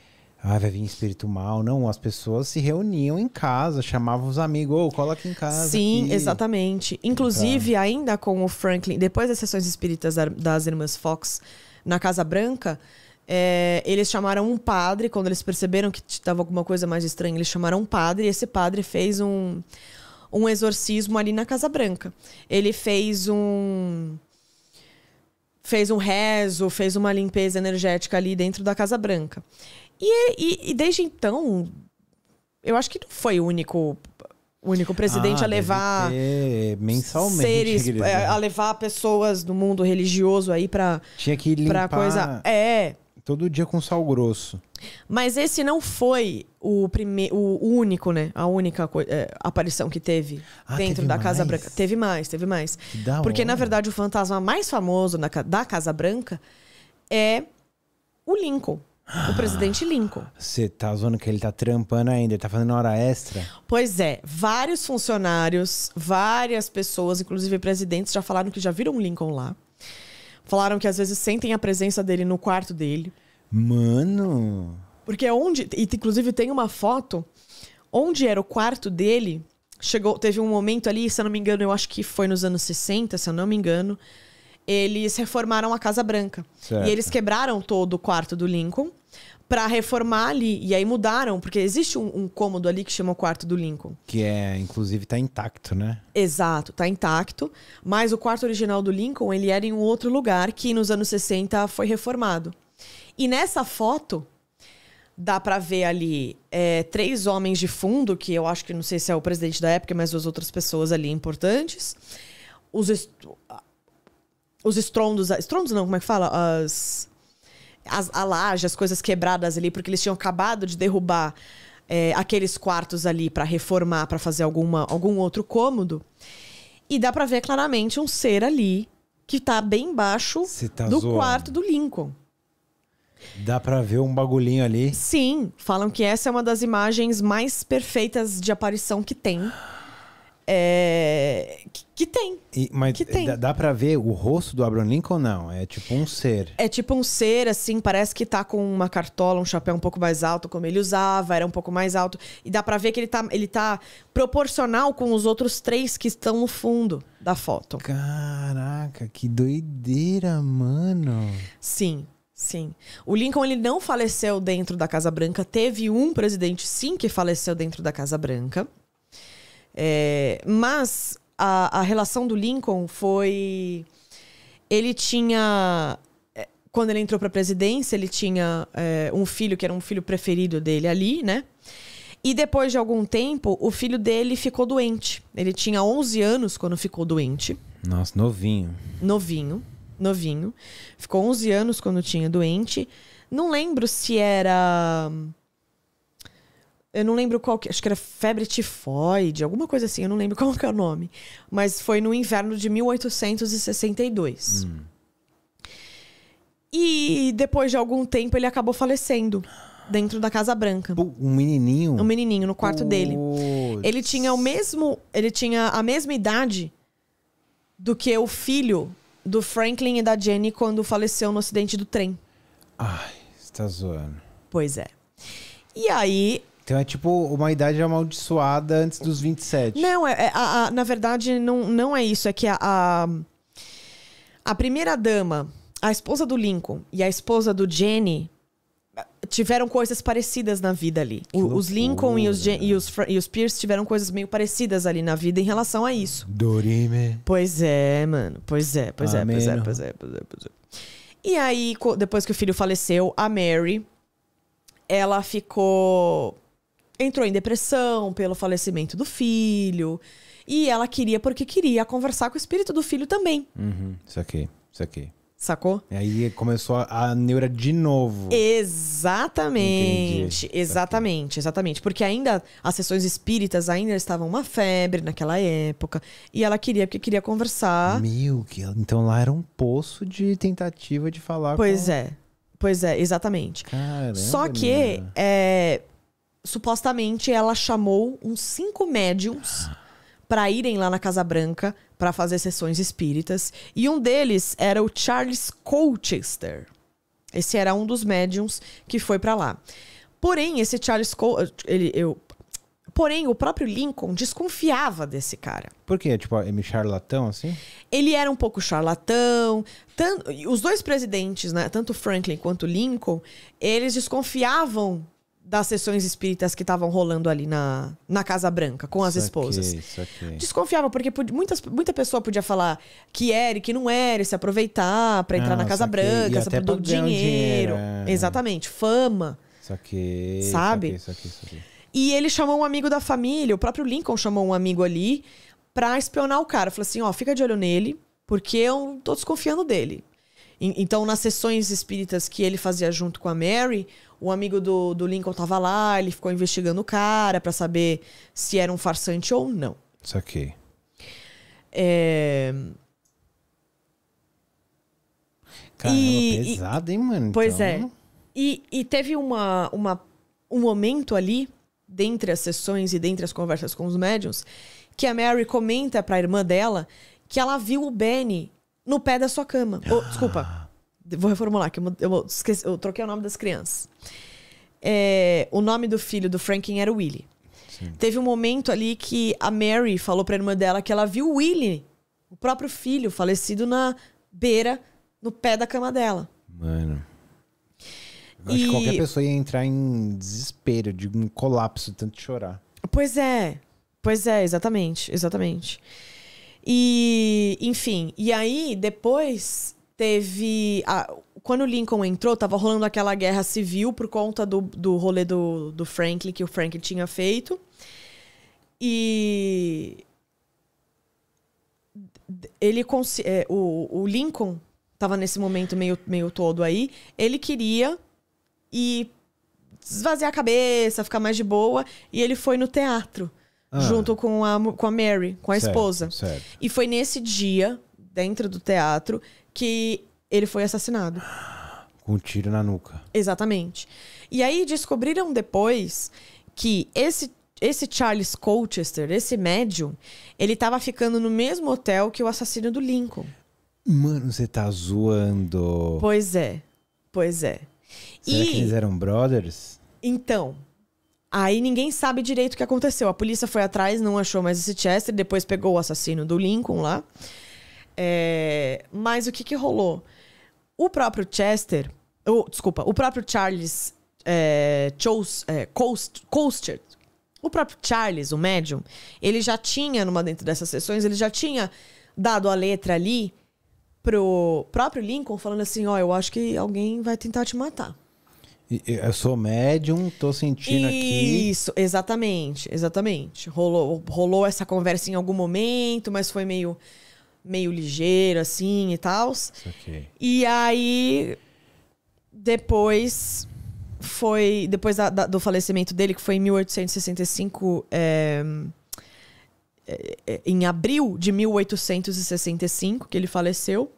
ah, vai vir espírito mal. Não, as pessoas se reuniam em casa, chamavam os amigos, ou oh, aqui em casa. Sim, aqui. exatamente. Então, Inclusive, então... ainda com o Franklin, depois das sessões espíritas das irmãs Fox na Casa Branca, é, eles chamaram um padre, quando eles perceberam que estava alguma coisa mais estranha, eles chamaram um padre, e esse padre fez um, um exorcismo ali na Casa Branca. Ele fez um fez um rezo, fez uma limpeza energética ali dentro da Casa Branca. E, e, e desde então, eu acho que não foi o único o único presidente ah, a levar mensalmente seres, é, a levar pessoas do mundo religioso aí para tinha que limpar coisa é todo dia com sal grosso mas esse não foi o primeiro o único né a única é, aparição que teve ah, dentro teve da mais? Casa Branca teve mais teve mais porque na verdade o fantasma mais famoso da Casa Branca é o Lincoln o presidente Lincoln. Você tá zoando que ele tá trampando ainda, ele tá fazendo hora extra? Pois é, vários funcionários, várias pessoas, inclusive presidentes, já falaram que já viram Lincoln lá. Falaram que às vezes sentem a presença dele no quarto dele. Mano! Porque é onde. E inclusive tem uma foto onde era o quarto dele. Chegou, teve um momento ali, se eu não me engano, eu acho que foi nos anos 60, se eu não me engano eles reformaram a Casa Branca. Certo. E eles quebraram todo o quarto do Lincoln para reformar ali. E aí mudaram, porque existe um, um, cômodo ali que chama o quarto do Lincoln. Que é, inclusive, tá intacto, né? Exato, tá intacto. Mas o quarto original do Lincoln, ele era em um outro lugar que nos anos 60 foi reformado. E nessa foto, dá para ver ali é, três homens de fundo, que eu acho que não sei se é o presidente da época, mas duas outras pessoas ali importantes. Os os estrondos. Estrondos não, como é que fala? As. As, a laje, as coisas quebradas ali, porque eles tinham acabado de derrubar é, aqueles quartos ali para reformar, para fazer alguma, algum outro cômodo. E dá para ver claramente um ser ali que tá bem embaixo tá do zoando. quarto do Lincoln. Dá para ver um bagulhinho ali? Sim, falam que essa é uma das imagens mais perfeitas de aparição que tem. É, que, que, tem. E, mas que tem. dá para ver o rosto do Abraham Lincoln ou não? É tipo um ser. É tipo um ser, assim, parece que tá com uma cartola, um chapéu um pouco mais alto, como ele usava, era um pouco mais alto. E dá para ver que ele tá, ele tá proporcional com os outros três que estão no fundo da foto. Caraca, que doideira, mano. Sim. Sim. O Lincoln ele não faleceu dentro da Casa Branca. Teve um presidente, sim, que faleceu dentro da Casa Branca. É, mas a, a relação do Lincoln foi. Ele tinha é, quando ele entrou para a presidência, ele tinha é, um filho que era um filho preferido dele ali, né? E depois de algum tempo, o filho dele ficou doente. Ele tinha 11 anos quando ficou doente. Nossa, novinho. Novinho, novinho. Ficou 11 anos quando tinha doente. Não lembro se era eu não lembro qual que. Acho que era febre tifoide, alguma coisa assim, eu não lembro qual que é o nome. Mas foi no inverno de 1862. Hum. E depois de algum tempo ele acabou falecendo dentro da Casa Branca. Um menininho. Um menininho no quarto Puts. dele. Ele tinha o mesmo, ele tinha a mesma idade do que o filho do Franklin e da Jenny quando faleceu no acidente do trem. Ai, está zoando. Pois é. E aí então é tipo uma idade amaldiçoada antes dos 27. Não, é, é a, a, na verdade, não, não é isso. É que a, a, a primeira dama, a esposa do Lincoln e a esposa do Jenny tiveram coisas parecidas na vida ali. O, os Lincoln e os, Jen, e, os, e os Pierce tiveram coisas meio parecidas ali na vida em relação a isso. Dorime. Pois é, mano. Pois é, pois é, pois é, pois é, pois é, pois é. E aí, depois que o filho faleceu, a Mary, ela ficou entrou em depressão pelo falecimento do filho. E ela queria, porque queria, conversar com o espírito do filho também. Uhum, isso aqui, isso aqui. Sacou? E aí começou a, a neura de novo. Exatamente. Entendi. Exatamente, exatamente. Porque ainda as sessões espíritas ainda estavam uma febre naquela época. E ela queria, porque queria conversar. Meu, que então lá era um poço de tentativa de falar pois com... Pois é. Pois é, exatamente. Caramba, Só que é, supostamente ela chamou uns cinco médiums para irem lá na Casa Branca para fazer sessões espíritas. E um deles era o Charles Colchester. Esse era um dos médiums que foi para lá. Porém, esse Charles Col ele, eu, Porém, o próprio Lincoln desconfiava desse cara. Por quê? Tipo, ele é charlatão, assim? Ele era um pouco charlatão. Tanto, os dois presidentes, né, tanto Franklin quanto Lincoln, eles desconfiavam das sessões espíritas que estavam rolando ali na, na Casa Branca, com as isso esposas. Aqui, isso aqui. Desconfiava, porque muitas, muita pessoa podia falar que era e que não era, e se aproveitar para entrar ah, na Casa Branca, se do dinheiro. dinheiro. É. Exatamente, fama. Isso aqui. Sabe? Isso aqui, isso aqui, E ele chamou um amigo da família, o próprio Lincoln chamou um amigo ali pra espionar o cara. Falou assim: ó, fica de olho nele, porque eu tô desconfiando dele. Então, nas sessões espíritas que ele fazia junto com a Mary, o amigo do, do Lincoln tava lá, ele ficou investigando o cara para saber se era um farsante ou não. Isso aqui. É... Caramba, e, pesado, e, hein, mano? Pois é. então... é. E, e teve uma, uma, um momento ali, dentre as sessões e dentre as conversas com os médiums, que a Mary comenta pra irmã dela que ela viu o Benny no pé da sua cama. Ah. Oh, desculpa, Vou reformular, que eu, eu, esqueci, eu troquei o nome das crianças. É, o nome do filho do Franklin era Willie. Teve um momento ali que a Mary falou pra irmã dela que ela viu o Willie, o próprio filho, falecido na beira, no pé da cama dela. Mano. Eu acho e... que qualquer pessoa ia entrar em desespero, de um colapso, tanto chorar. Pois é. Pois é, exatamente, exatamente. E, enfim, e aí depois Teve. A, quando o Lincoln entrou, tava rolando aquela guerra civil por conta do, do rolê do, do Franklin, que o Franklin tinha feito. E. Ele. É, o, o Lincoln tava nesse momento meio, meio todo aí. Ele queria e esvaziar a cabeça, ficar mais de boa. E ele foi no teatro. Ah. Junto com a, com a Mary, com a certo, esposa. Certo. E foi nesse dia, dentro do teatro, que ele foi assassinado. Com um tiro na nuca. Exatamente. E aí descobriram depois que esse esse Charles Colchester, esse médium, ele tava ficando no mesmo hotel que o assassino do Lincoln. Mano, você tá zoando. Pois é. Pois é. Será e... que eles eram brothers? Então, Aí ninguém sabe direito o que aconteceu. A polícia foi atrás, não achou mais esse Chester, depois pegou o assassino do Lincoln lá. É, mas o que, que rolou? O próprio Chester, desculpa, o próprio Charles é, chose, é, Coast, Coaster, o próprio Charles, o médium, ele já tinha, numa dentro dessas sessões, ele já tinha dado a letra ali pro próprio Lincoln, falando assim: Ó, oh, eu acho que alguém vai tentar te matar. Eu sou médium, tô sentindo Isso, aqui. Isso, exatamente, exatamente. Rolou, rolou essa conversa em algum momento, mas foi meio meio ligeiro, assim e tal. E aí, depois foi. Depois da, da, do falecimento dele, que foi em 1865. É, é, é, em abril de 1865 que ele faleceu.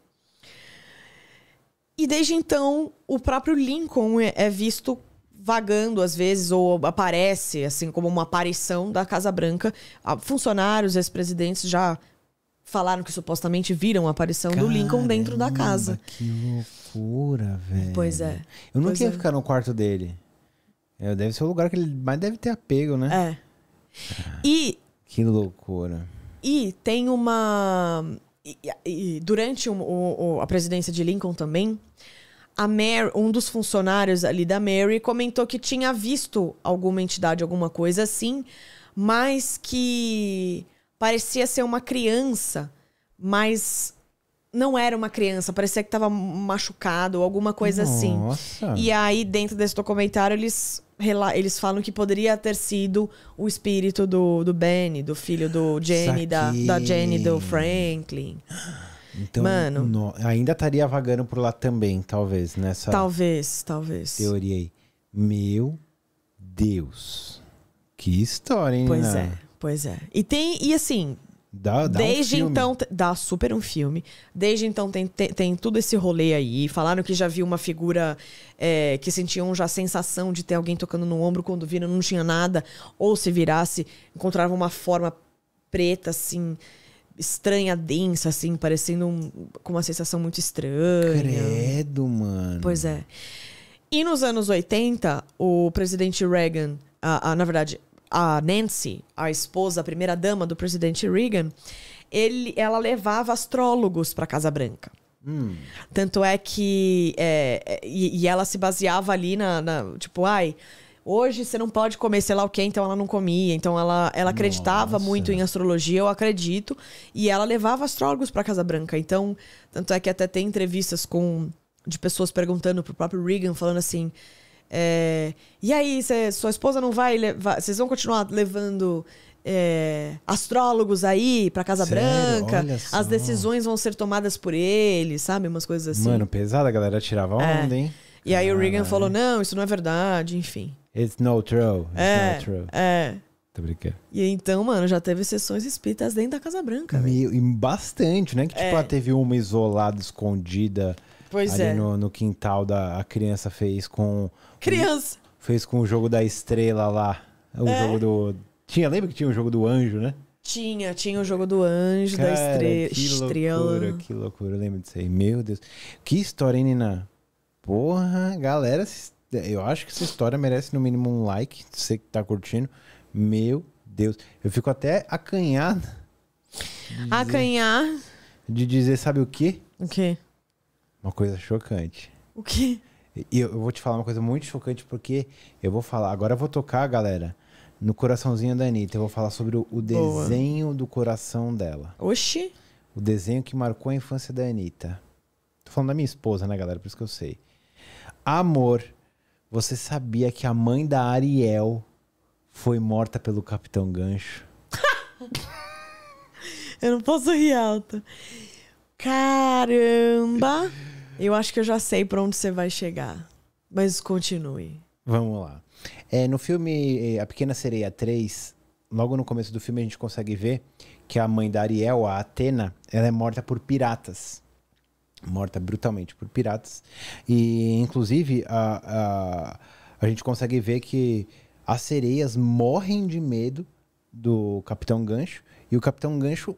E desde então, o próprio Lincoln é, é visto vagando às vezes ou aparece assim como uma aparição da Casa Branca. Ah, funcionários, ex-presidentes já falaram que supostamente viram a aparição Caramba, do Lincoln dentro da casa. Que loucura, velho. Pois é. Eu nunca ia é. ficar no quarto dele. É, deve ser o lugar que ele mais deve ter apego, né? É. e. Que loucura. E tem uma. E, e durante o, o, a presidência de Lincoln também, a Mary, um dos funcionários ali da Mary comentou que tinha visto alguma entidade, alguma coisa assim, mas que parecia ser uma criança, mas não era uma criança, parecia que estava machucado ou alguma coisa assim. Nossa. assim. E aí, dentro desse documentário, eles, eles falam que poderia ter sido o espírito do, do Benny, do filho do Jenny, da, da Jenny do Franklin. Então, Mano, no, ainda estaria vagando por lá também, talvez, nessa. Talvez, talvez. Teoria aí. Meu Deus. Que história, hein? Pois né? é. Pois é. E tem, e assim, Dá, dá Desde um então, dá super um filme. Desde então tem, tem, tem, tudo esse rolê aí. Falaram que já viu uma figura é, que sentiam já a sensação de ter alguém tocando no ombro quando viram não tinha nada. Ou se virasse, encontrava uma forma preta, assim, estranha, densa, assim, parecendo um, com uma sensação muito estranha. Credo, mano. Pois é. E nos anos 80, o presidente Reagan, a, a na verdade, a Nancy, a esposa, a primeira dama do presidente Reagan, ele, ela levava astrólogos para a Casa Branca. Hum. Tanto é que. É, é, e, e, ela se baseava ali na, na, Tipo, ai. Hoje você não pode comer sei lá o quê, então ela não comia. Então ela, ela acreditava Nossa. muito em astrologia, eu acredito. E ela levava astrólogos para Casa Branca. Então, tanto é que até tem entrevistas com de pessoas perguntando pro próprio Reagan, falando assim: é, e aí, cê, sua esposa não vai levar. Vocês vão continuar levando é, astrólogos aí pra Casa Sério? Branca? As decisões vão ser tomadas por ele, sabe? Umas coisas assim. Mano, pesada, a galera tirava é. onda, é. hein? E Caralho. aí o Reagan falou: não, isso não é verdade, enfim. It's no true. é, true. É. Tô brincando. E então, mano, já teve sessões espíritas dentro da Casa Branca. Meu, e bastante, né? Que tipo, ela é. ah, teve uma isolada, escondida. Pois ali é. No, no quintal da a criança fez com. Criança! Um, fez com o jogo da estrela lá. O é. jogo do. Tinha, lembra que tinha o jogo do anjo, né? Tinha, tinha o jogo do anjo, Cara, da estrela. Que loucura, que loucura, eu lembro disso aí. Meu Deus. Que história, hein, Nina? Porra, galera, é, eu acho que essa história merece no mínimo um like. Você que tá curtindo. Meu Deus. Eu fico até acanhada. Acanhar. De dizer, sabe o quê? O quê? uma coisa chocante. O quê? E eu, vou te falar uma coisa muito chocante, porque eu vou falar. Agora eu vou tocar, galera, no coraçãozinho da Anitta. Eu vou falar sobre o, o desenho do coração dela. Oxi! O desenho que marcou a infância da Anitta. Tô falando da minha esposa, né, galera? Por isso que eu sei. Amor, você sabia que a mãe da Ariel foi morta pelo Capitão Gancho? eu não posso rir alto. Caramba! Eu acho que eu já sei para onde você vai chegar. Mas continue. Vamos lá. É, no filme é, A Pequena Sereia 3, logo no começo do filme a gente consegue ver que a mãe da Ariel, a Atena, ela é morta por piratas. Morta brutalmente por piratas. E, inclusive, a, a, a gente consegue ver que as sereias morrem de medo do Capitão Gancho. E o Capitão Gancho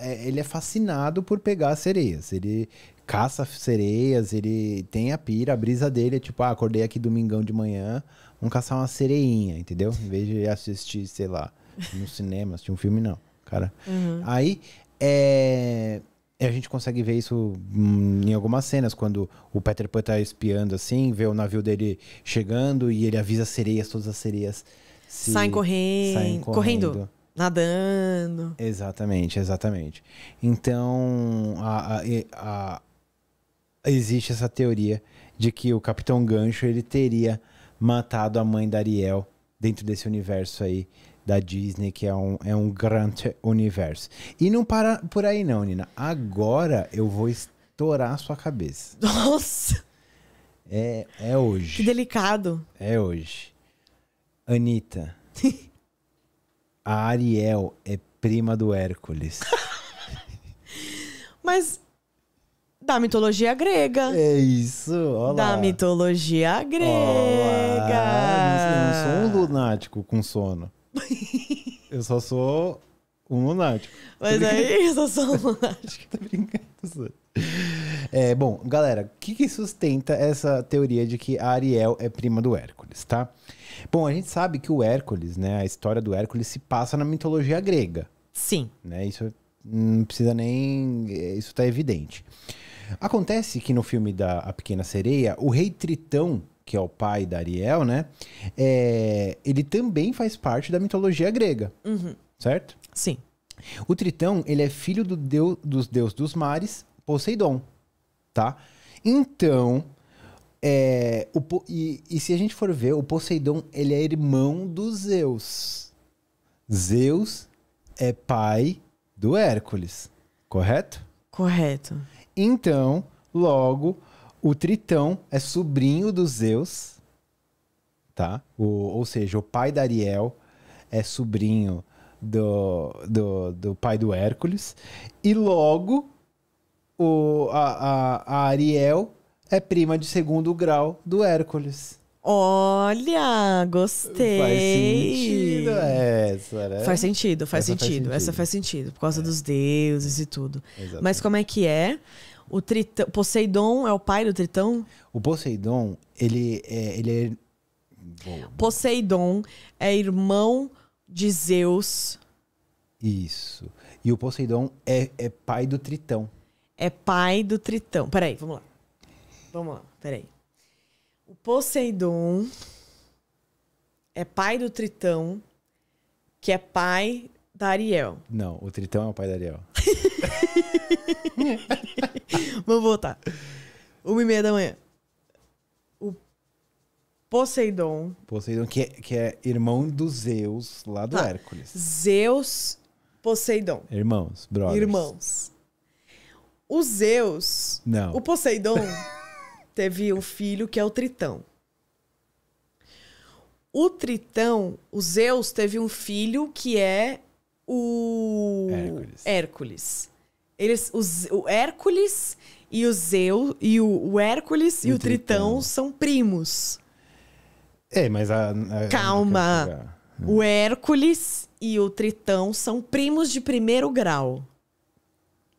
é, ele é fascinado por pegar as sereias. Ele caça sereias, ele tem a pira, a brisa dele é tipo, ah, acordei aqui domingão de manhã, vamos caçar uma sereinha, entendeu? Em vez de assistir, sei lá, no cinema, assistir um filme, não, cara. Uhum. Aí, é... A gente consegue ver isso em algumas cenas, quando o Peter Pan tá espiando assim, vê o navio dele chegando e ele avisa as sereias, todas as sereias se... saem, correndo, saem correndo. correndo nadando. Exatamente, exatamente. Então, a, a, existe essa teoria de que o Capitão Gancho ele teria matado a mãe da Ariel dentro desse universo aí da Disney, que é um, é um grande universo. E não para por aí não, Nina. Agora eu vou estourar a sua cabeça. Nossa! É, é hoje. Que delicado. É hoje. Anitta. a Ariel é prima do Hércules. Mas da mitologia grega. É isso, olha Da mitologia grega. Olá. Eu não sou um lunático com sono. eu só sou um lunático. Mas aí eu só sou um lunático. Tô brincando. É, bom, galera, o que, que sustenta essa teoria de que a Ariel é prima do Hércules, tá? Bom, a gente sabe que o Hércules, né, a história do Hércules se passa na mitologia grega. Sim. Né, isso não precisa nem. Isso tá evidente. Acontece que no filme da A Pequena Sereia, o rei Tritão, que é o pai da Ariel, né? É, ele também faz parte da mitologia grega, uhum. certo? Sim. O Tritão, ele é filho do deus dos deuses dos mares, Poseidon, tá? Então, é, o, e, e, se a gente for ver, o Poseidon, ele é irmão do Zeus. Zeus é pai do Hércules, correto? Correto. Então, logo, o Tritão é sobrinho do Zeus, tá? O, ou seja, o pai da Ariel é sobrinho do, do, do pai do Hércules. E logo, o, a, a, a Ariel é prima de segundo grau do Hércules. Olha, gostei. Faz sentido essa, né? Faz sentido, faz, essa sentido. faz sentido. Essa faz sentido, por causa é. dos deuses e tudo. Exatamente. Mas como é que é? O tritão, Poseidon é o pai do Tritão? O Poseidon, ele é, ele é... Poseidon é irmão de Zeus. Isso. E o Poseidon é, é pai do Tritão. É pai do Tritão. Peraí, vamos lá. Vamos lá, peraí. Poseidon é pai do Tritão, que é pai da Ariel. Não, o Tritão é o pai da Ariel. Vamos voltar. Uma e meia da manhã. O Poseidon. Poseidon, que é, que é irmão do Zeus, lá do tá. Hércules. Zeus, Poseidon. Irmãos, brothers. Irmãos. O Zeus. Não. O Poseidon. teve um filho que é o Tritão. O Tritão, o Zeus, teve um filho que é o Hércules. Hércules. Eles, os, o Hércules e o Zeus e o, o Hércules e, e o Tritão. Tritão. são primos. É, mas a, a calma. É o Hércules e o Tritão são primos de primeiro grau.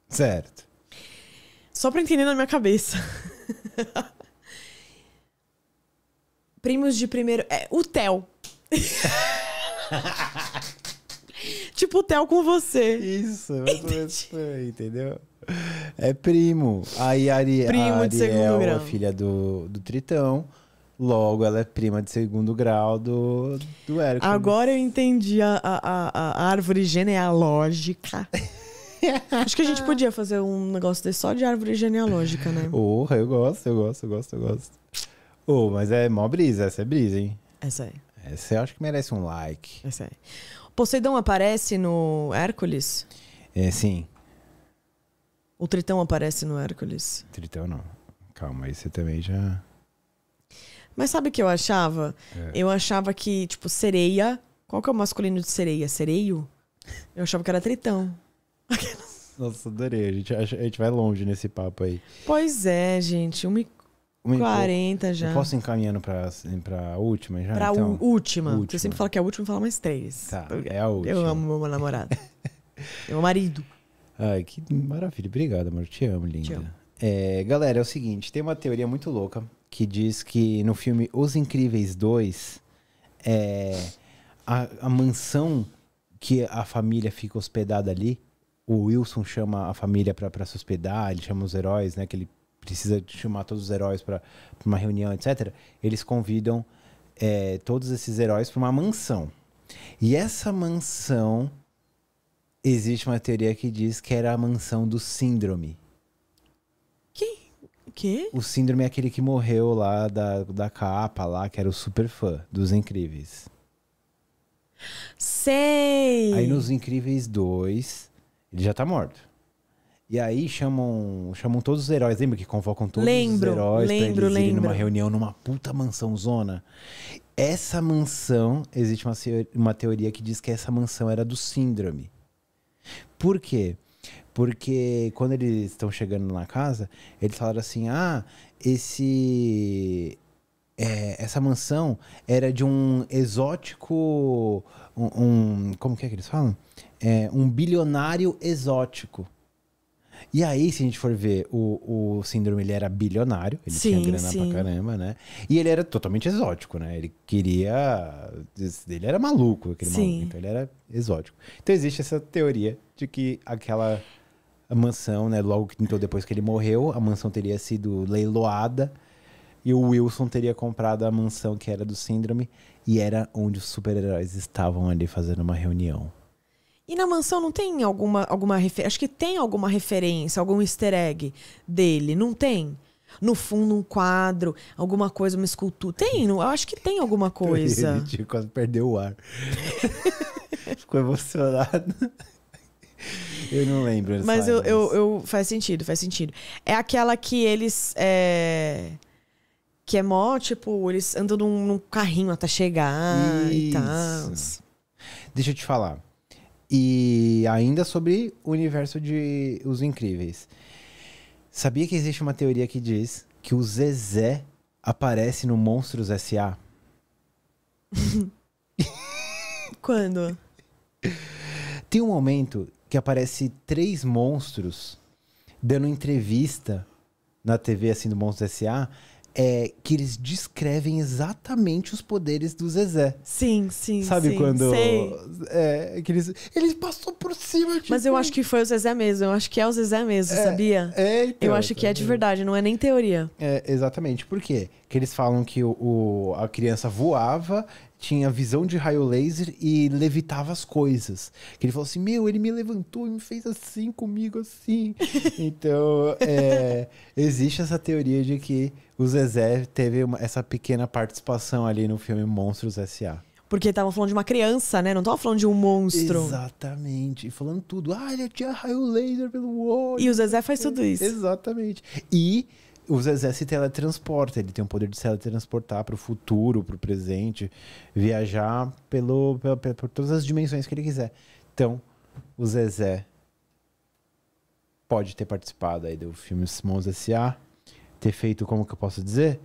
Certo. Só para entender na minha cabeça. Primos de primeiro. É, o Theo. tipo o Theo com você. Isso, entendeu? É primo. Aí a, Ari, primo a Ariel, é a filha do, do Tritão. Logo, ela é prima de segundo grau do, do Hércules. Agora eu entendi a, a, a, a árvore genealógica. Acho que a gente podia fazer um negócio desse só de árvore genealógica, né? Porra, eu gosto, eu gosto, eu gosto, eu gosto. Oh, mas é mó brisa, essa é brisa, hein? Essa aí. É. Essa eu acho que merece um like. Essa aí. É. O Poseidon aparece no Hércules? É, sim. O Tritão aparece no Hércules? Tritão não. Calma, aí você também já. Mas sabe o que eu achava? É. Eu achava que, tipo, sereia. Qual que é o masculino de sereia? Sereio? Eu achava que era tritão. Nossa, adorei. A gente, a gente vai longe nesse papo aí. Pois é, gente. 1h40 já. Eu posso encaminhando pra, assim, pra última já? Pra então, última. última. Você sempre fala que é a última e fala mais três. Tá, é a última. Eu amo meu namorado. É meu marido. Ai, que maravilha. Obrigado, amor. Te amo, linda. Te amo. É, galera, é o seguinte. Tem uma teoria muito louca que diz que no filme Os Incríveis 2, é, a, a mansão que a família fica hospedada ali o Wilson chama a família para se hospedar, ele chama os heróis, né? Que ele precisa chamar todos os heróis para uma reunião, etc. Eles convidam é, todos esses heróis para uma mansão. E essa mansão existe uma teoria que diz que era a mansão do síndrome. Quem? que? O síndrome é aquele que morreu lá da, da capa lá, que era o super fã dos Incríveis. Sei! Aí nos Incríveis 2, ele já tá morto. E aí chamam, chamam todos os heróis. Lembra que convocam todos lembro, os heróis lembro, pra eles lembro. numa reunião numa puta mansão zona? Essa mansão, existe uma, uma teoria que diz que essa mansão era do síndrome. Por quê? Porque quando eles estão chegando na casa, eles falaram assim: ah, esse. É, essa mansão era de um exótico. Um, um, como que é que eles falam? é, um bilionário exótico. E aí, se a gente for ver, o, o síndrome ele era bilionário, ele sim, tinha grana sim. pra caramba, né? E ele era totalmente exótico, né? Ele queria. Ele era maluco, aquele sim. maluco. Então ele era exótico. Então existe essa teoria de que aquela mansão, né? Logo então, depois que ele morreu, a mansão teria sido leiloada e o Wilson teria comprado a mansão que era do síndrome e era onde os super-heróis estavam ali fazendo uma reunião. E na mansão não tem alguma, alguma referência. Acho que tem alguma referência, algum easter egg dele, não tem? No fundo, um quadro, alguma coisa, uma escultura. Tem, não? eu acho que tem alguma coisa. Eu quase perdeu o ar. Ficou emocionado. Eu não lembro. Mas eu, eu, eu, faz sentido, faz sentido. É aquela que eles. É... Que é mó, tipo, eles andam num, num carrinho até chegar Isso. e tal. Deixa eu te falar. E ainda sobre o universo de Os Incríveis. Sabia que existe uma teoria que diz que o Zezé aparece no Monstros S.A.? Quando? Tem um momento que aparece três monstros dando entrevista na TV assim do Monstros S.A é que eles descrevem exatamente os poderes do Zezé. Sim, sim, Sabe sim, quando sei. é que eles ele passou por cima de Mas eu acho que foi o Zezé mesmo, eu acho que é o Zezé mesmo, é, sabia? É, então, eu acho que é de é. verdade, não é nem teoria. É, exatamente. Por quê? Que eles falam que o, o a criança voava tinha visão de raio laser e levitava as coisas. Que ele falou assim: Meu, ele me levantou e me fez assim comigo, assim. então, é, existe essa teoria de que o Zezé teve uma, essa pequena participação ali no filme Monstros S.A. Porque estava falando de uma criança, né? Não estava falando de um monstro. Exatamente. E falando tudo. Ah, ele tinha raio laser pelo olho. E o Zezé faz tudo isso. Exatamente. E o Zezé se teletransporta, ele tem o poder de se teletransportar para o futuro, para o presente, viajar pelo, pela, por todas as dimensões que ele quiser. Então, o Zezé pode ter participado aí do filme Simons S.A., ter feito, como que eu posso dizer?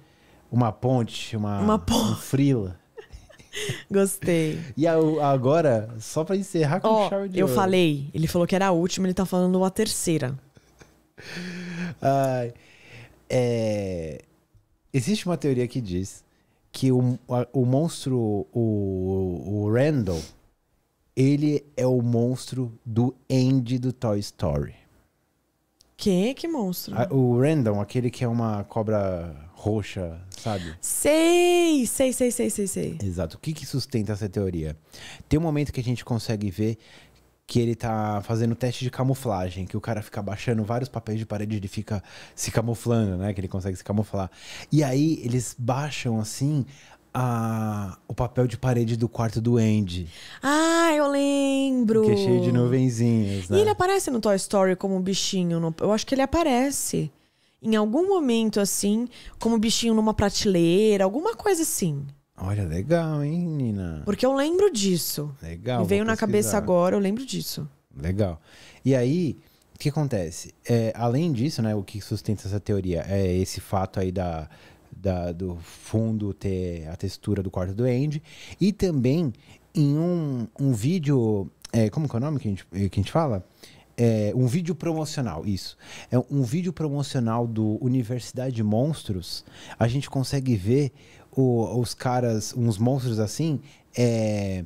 Uma ponte, uma, uma ponte. um frila. Gostei. E a, agora, só pra encerrar com oh, chave de Eu ouro. falei, ele falou que era a última, ele tá falando a terceira. Ai. É, existe uma teoria que diz que o, o monstro, o, o Randall, ele é o monstro do Andy do Toy Story. é Que monstro? o Randall, aquele que é uma cobra roxa, sabe? Sei, sei, sei, sei, sei, sei. Exato. O que, que sustenta essa teoria? Tem um momento que a gente consegue ver que ele tá fazendo teste de camuflagem, que o cara fica baixando vários papéis de parede, ele fica se camuflando, né? Que ele consegue se camuflar. E aí eles baixam assim a, o papel de parede do quarto do Andy. Ah, eu lembro! Que é cheio de nuvenzinhas, né? E ele né? aparece no Toy Story como um bichinho. No, eu acho que ele aparece em algum momento, assim, como bichinho numa prateleira, alguma coisa assim. Olha, legal, hein, Nina? Porque eu lembro disso. Legal. Me veio na cabeça agora, eu lembro disso. Legal. E aí, o que acontece? É, além disso, né, o que sustenta essa teoria é esse fato aí da, da, do fundo ter a textura do quarto do Andy. E também em um, um vídeo. É, como que é o nome que a gente, que a gente fala? É, um vídeo promocional, isso. É um vídeo promocional do Universidade Monstros. A gente consegue ver o, os caras, uns monstros assim, é,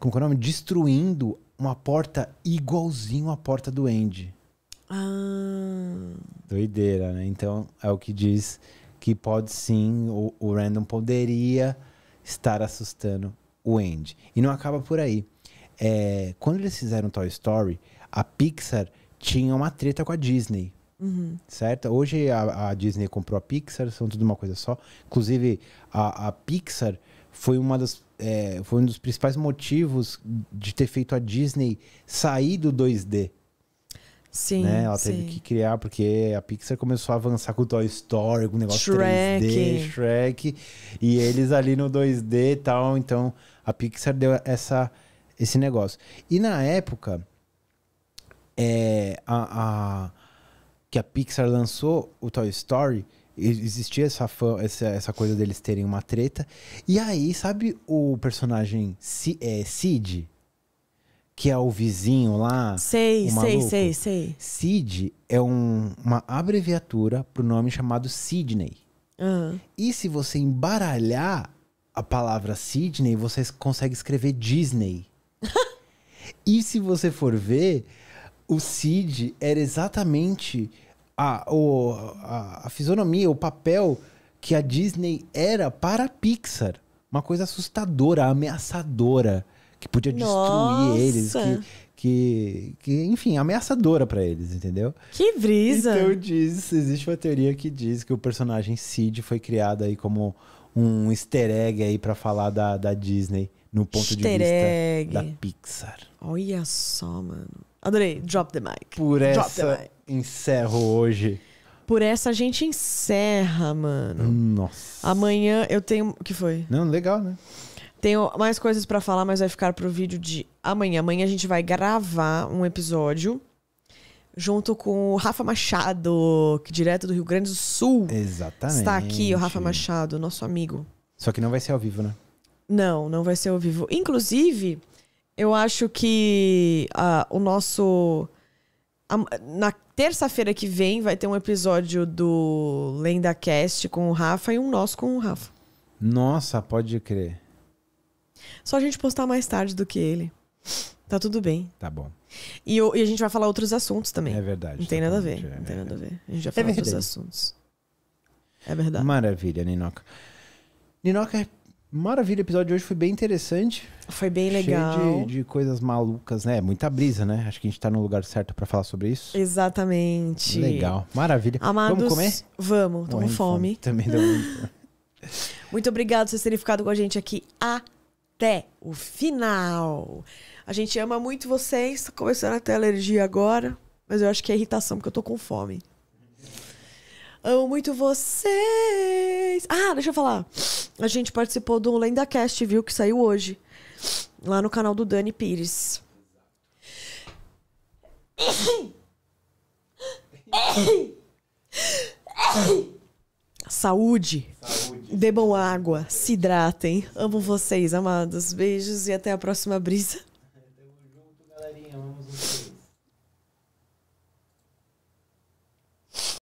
como que é o nome? Destruindo uma porta igualzinho à porta do Andy. Ah. Doideira, né? Então é o que diz que pode sim, o, o Random poderia estar assustando o Andy. E não acaba por aí. É, quando eles fizeram Toy Story, a Pixar tinha uma treta com a Disney. Uhum. Certo? Hoje a, a, Disney comprou a Pixar, são tudo uma coisa só. Inclusive, a, a Pixar foi uma das é, foi um dos principais motivos de ter feito a Disney sair do 2D. Sim, né? Ela sim. teve que criar, porque a Pixar começou a avançar com o Toy Story, com o negócio Shrek. 3D, Shrek, e eles ali no 2D e tal. Então, a Pixar deu essa, esse negócio. E na época, é, a, a que a Pixar lançou o Toy Story, existia essa, fã, essa, essa coisa deles terem uma treta. E aí, sabe o personagem C, é, Sid? Que é o vizinho lá. Sei, sei, sei, sei. Sid é um, uma abreviatura pro nome chamado Sidney. Uhum. E se você embaralhar a palavra Sidney, você consegue escrever Disney. e se você for ver, o Sid era exatamente a, o, a, a fisionomia, o papel que a Disney era para a Pixar. Uma coisa assustadora, ameaçadora, que podia destruir Nossa. eles, que, que, que, enfim, ameaçadora para eles, entendeu? Que brisa! Então diz, existe uma teoria que diz que o personagem Sid foi criado aí como um easter egg aí para falar da, da Disney no ponto easter de vista egg. da Pixar. Olha só, mano. Adorei. Drop the mic. Por Drop essa mic. encerro hoje. Por essa a gente encerra, mano. Nossa. Amanhã eu tenho. O que foi? Não, legal, né? Tenho mais coisas para falar, mas vai ficar pro vídeo de amanhã. Amanhã a gente vai gravar um episódio junto com o Rafa Machado, que é direto do Rio Grande do Sul. Exatamente. Está aqui o Rafa Machado, nosso amigo. Só que não vai ser ao vivo, né? Não, não vai ser ao vivo. Inclusive, eu acho que uh, o nosso. A, na terça-feira que vem vai ter um episódio do Lenda Cast com o Rafa e um nosso com o Rafa. Nossa, pode crer. Só a gente postar mais tarde do que ele. Tá tudo bem. Tá bom. E, eu, e a gente vai falar outros assuntos também. É verdade. Não tem nada a ver. não é tem nada a ver. A gente já falou é outros assuntos. É verdade. Maravilha, Ninoca. Ninoca, Maravilha, o episódio de hoje foi bem interessante. Foi bem legal. Cheio de, de coisas malucas, né? Muita brisa, né? Acho que a gente tá no lugar certo para falar sobre isso. Exatamente. Legal, maravilha. Amados, vamos comer? Vamos, tô com fome. fome. Também deu muito. muito obrigado por vocês terem ficado com a gente aqui até o final. A gente ama muito vocês. Tô começando a ter alergia agora, mas eu acho que é irritação porque eu tô com fome. Amo muito vocês. Ah, deixa eu falar. A gente participou do LendaCast, viu? Que saiu hoje. Lá no canal do Dani Pires. Saúde. Saúde. Bebam água, se hidratem. Amo vocês, amados. Beijos e até a próxima brisa. Tamo junto, galerinha. Amamos vocês.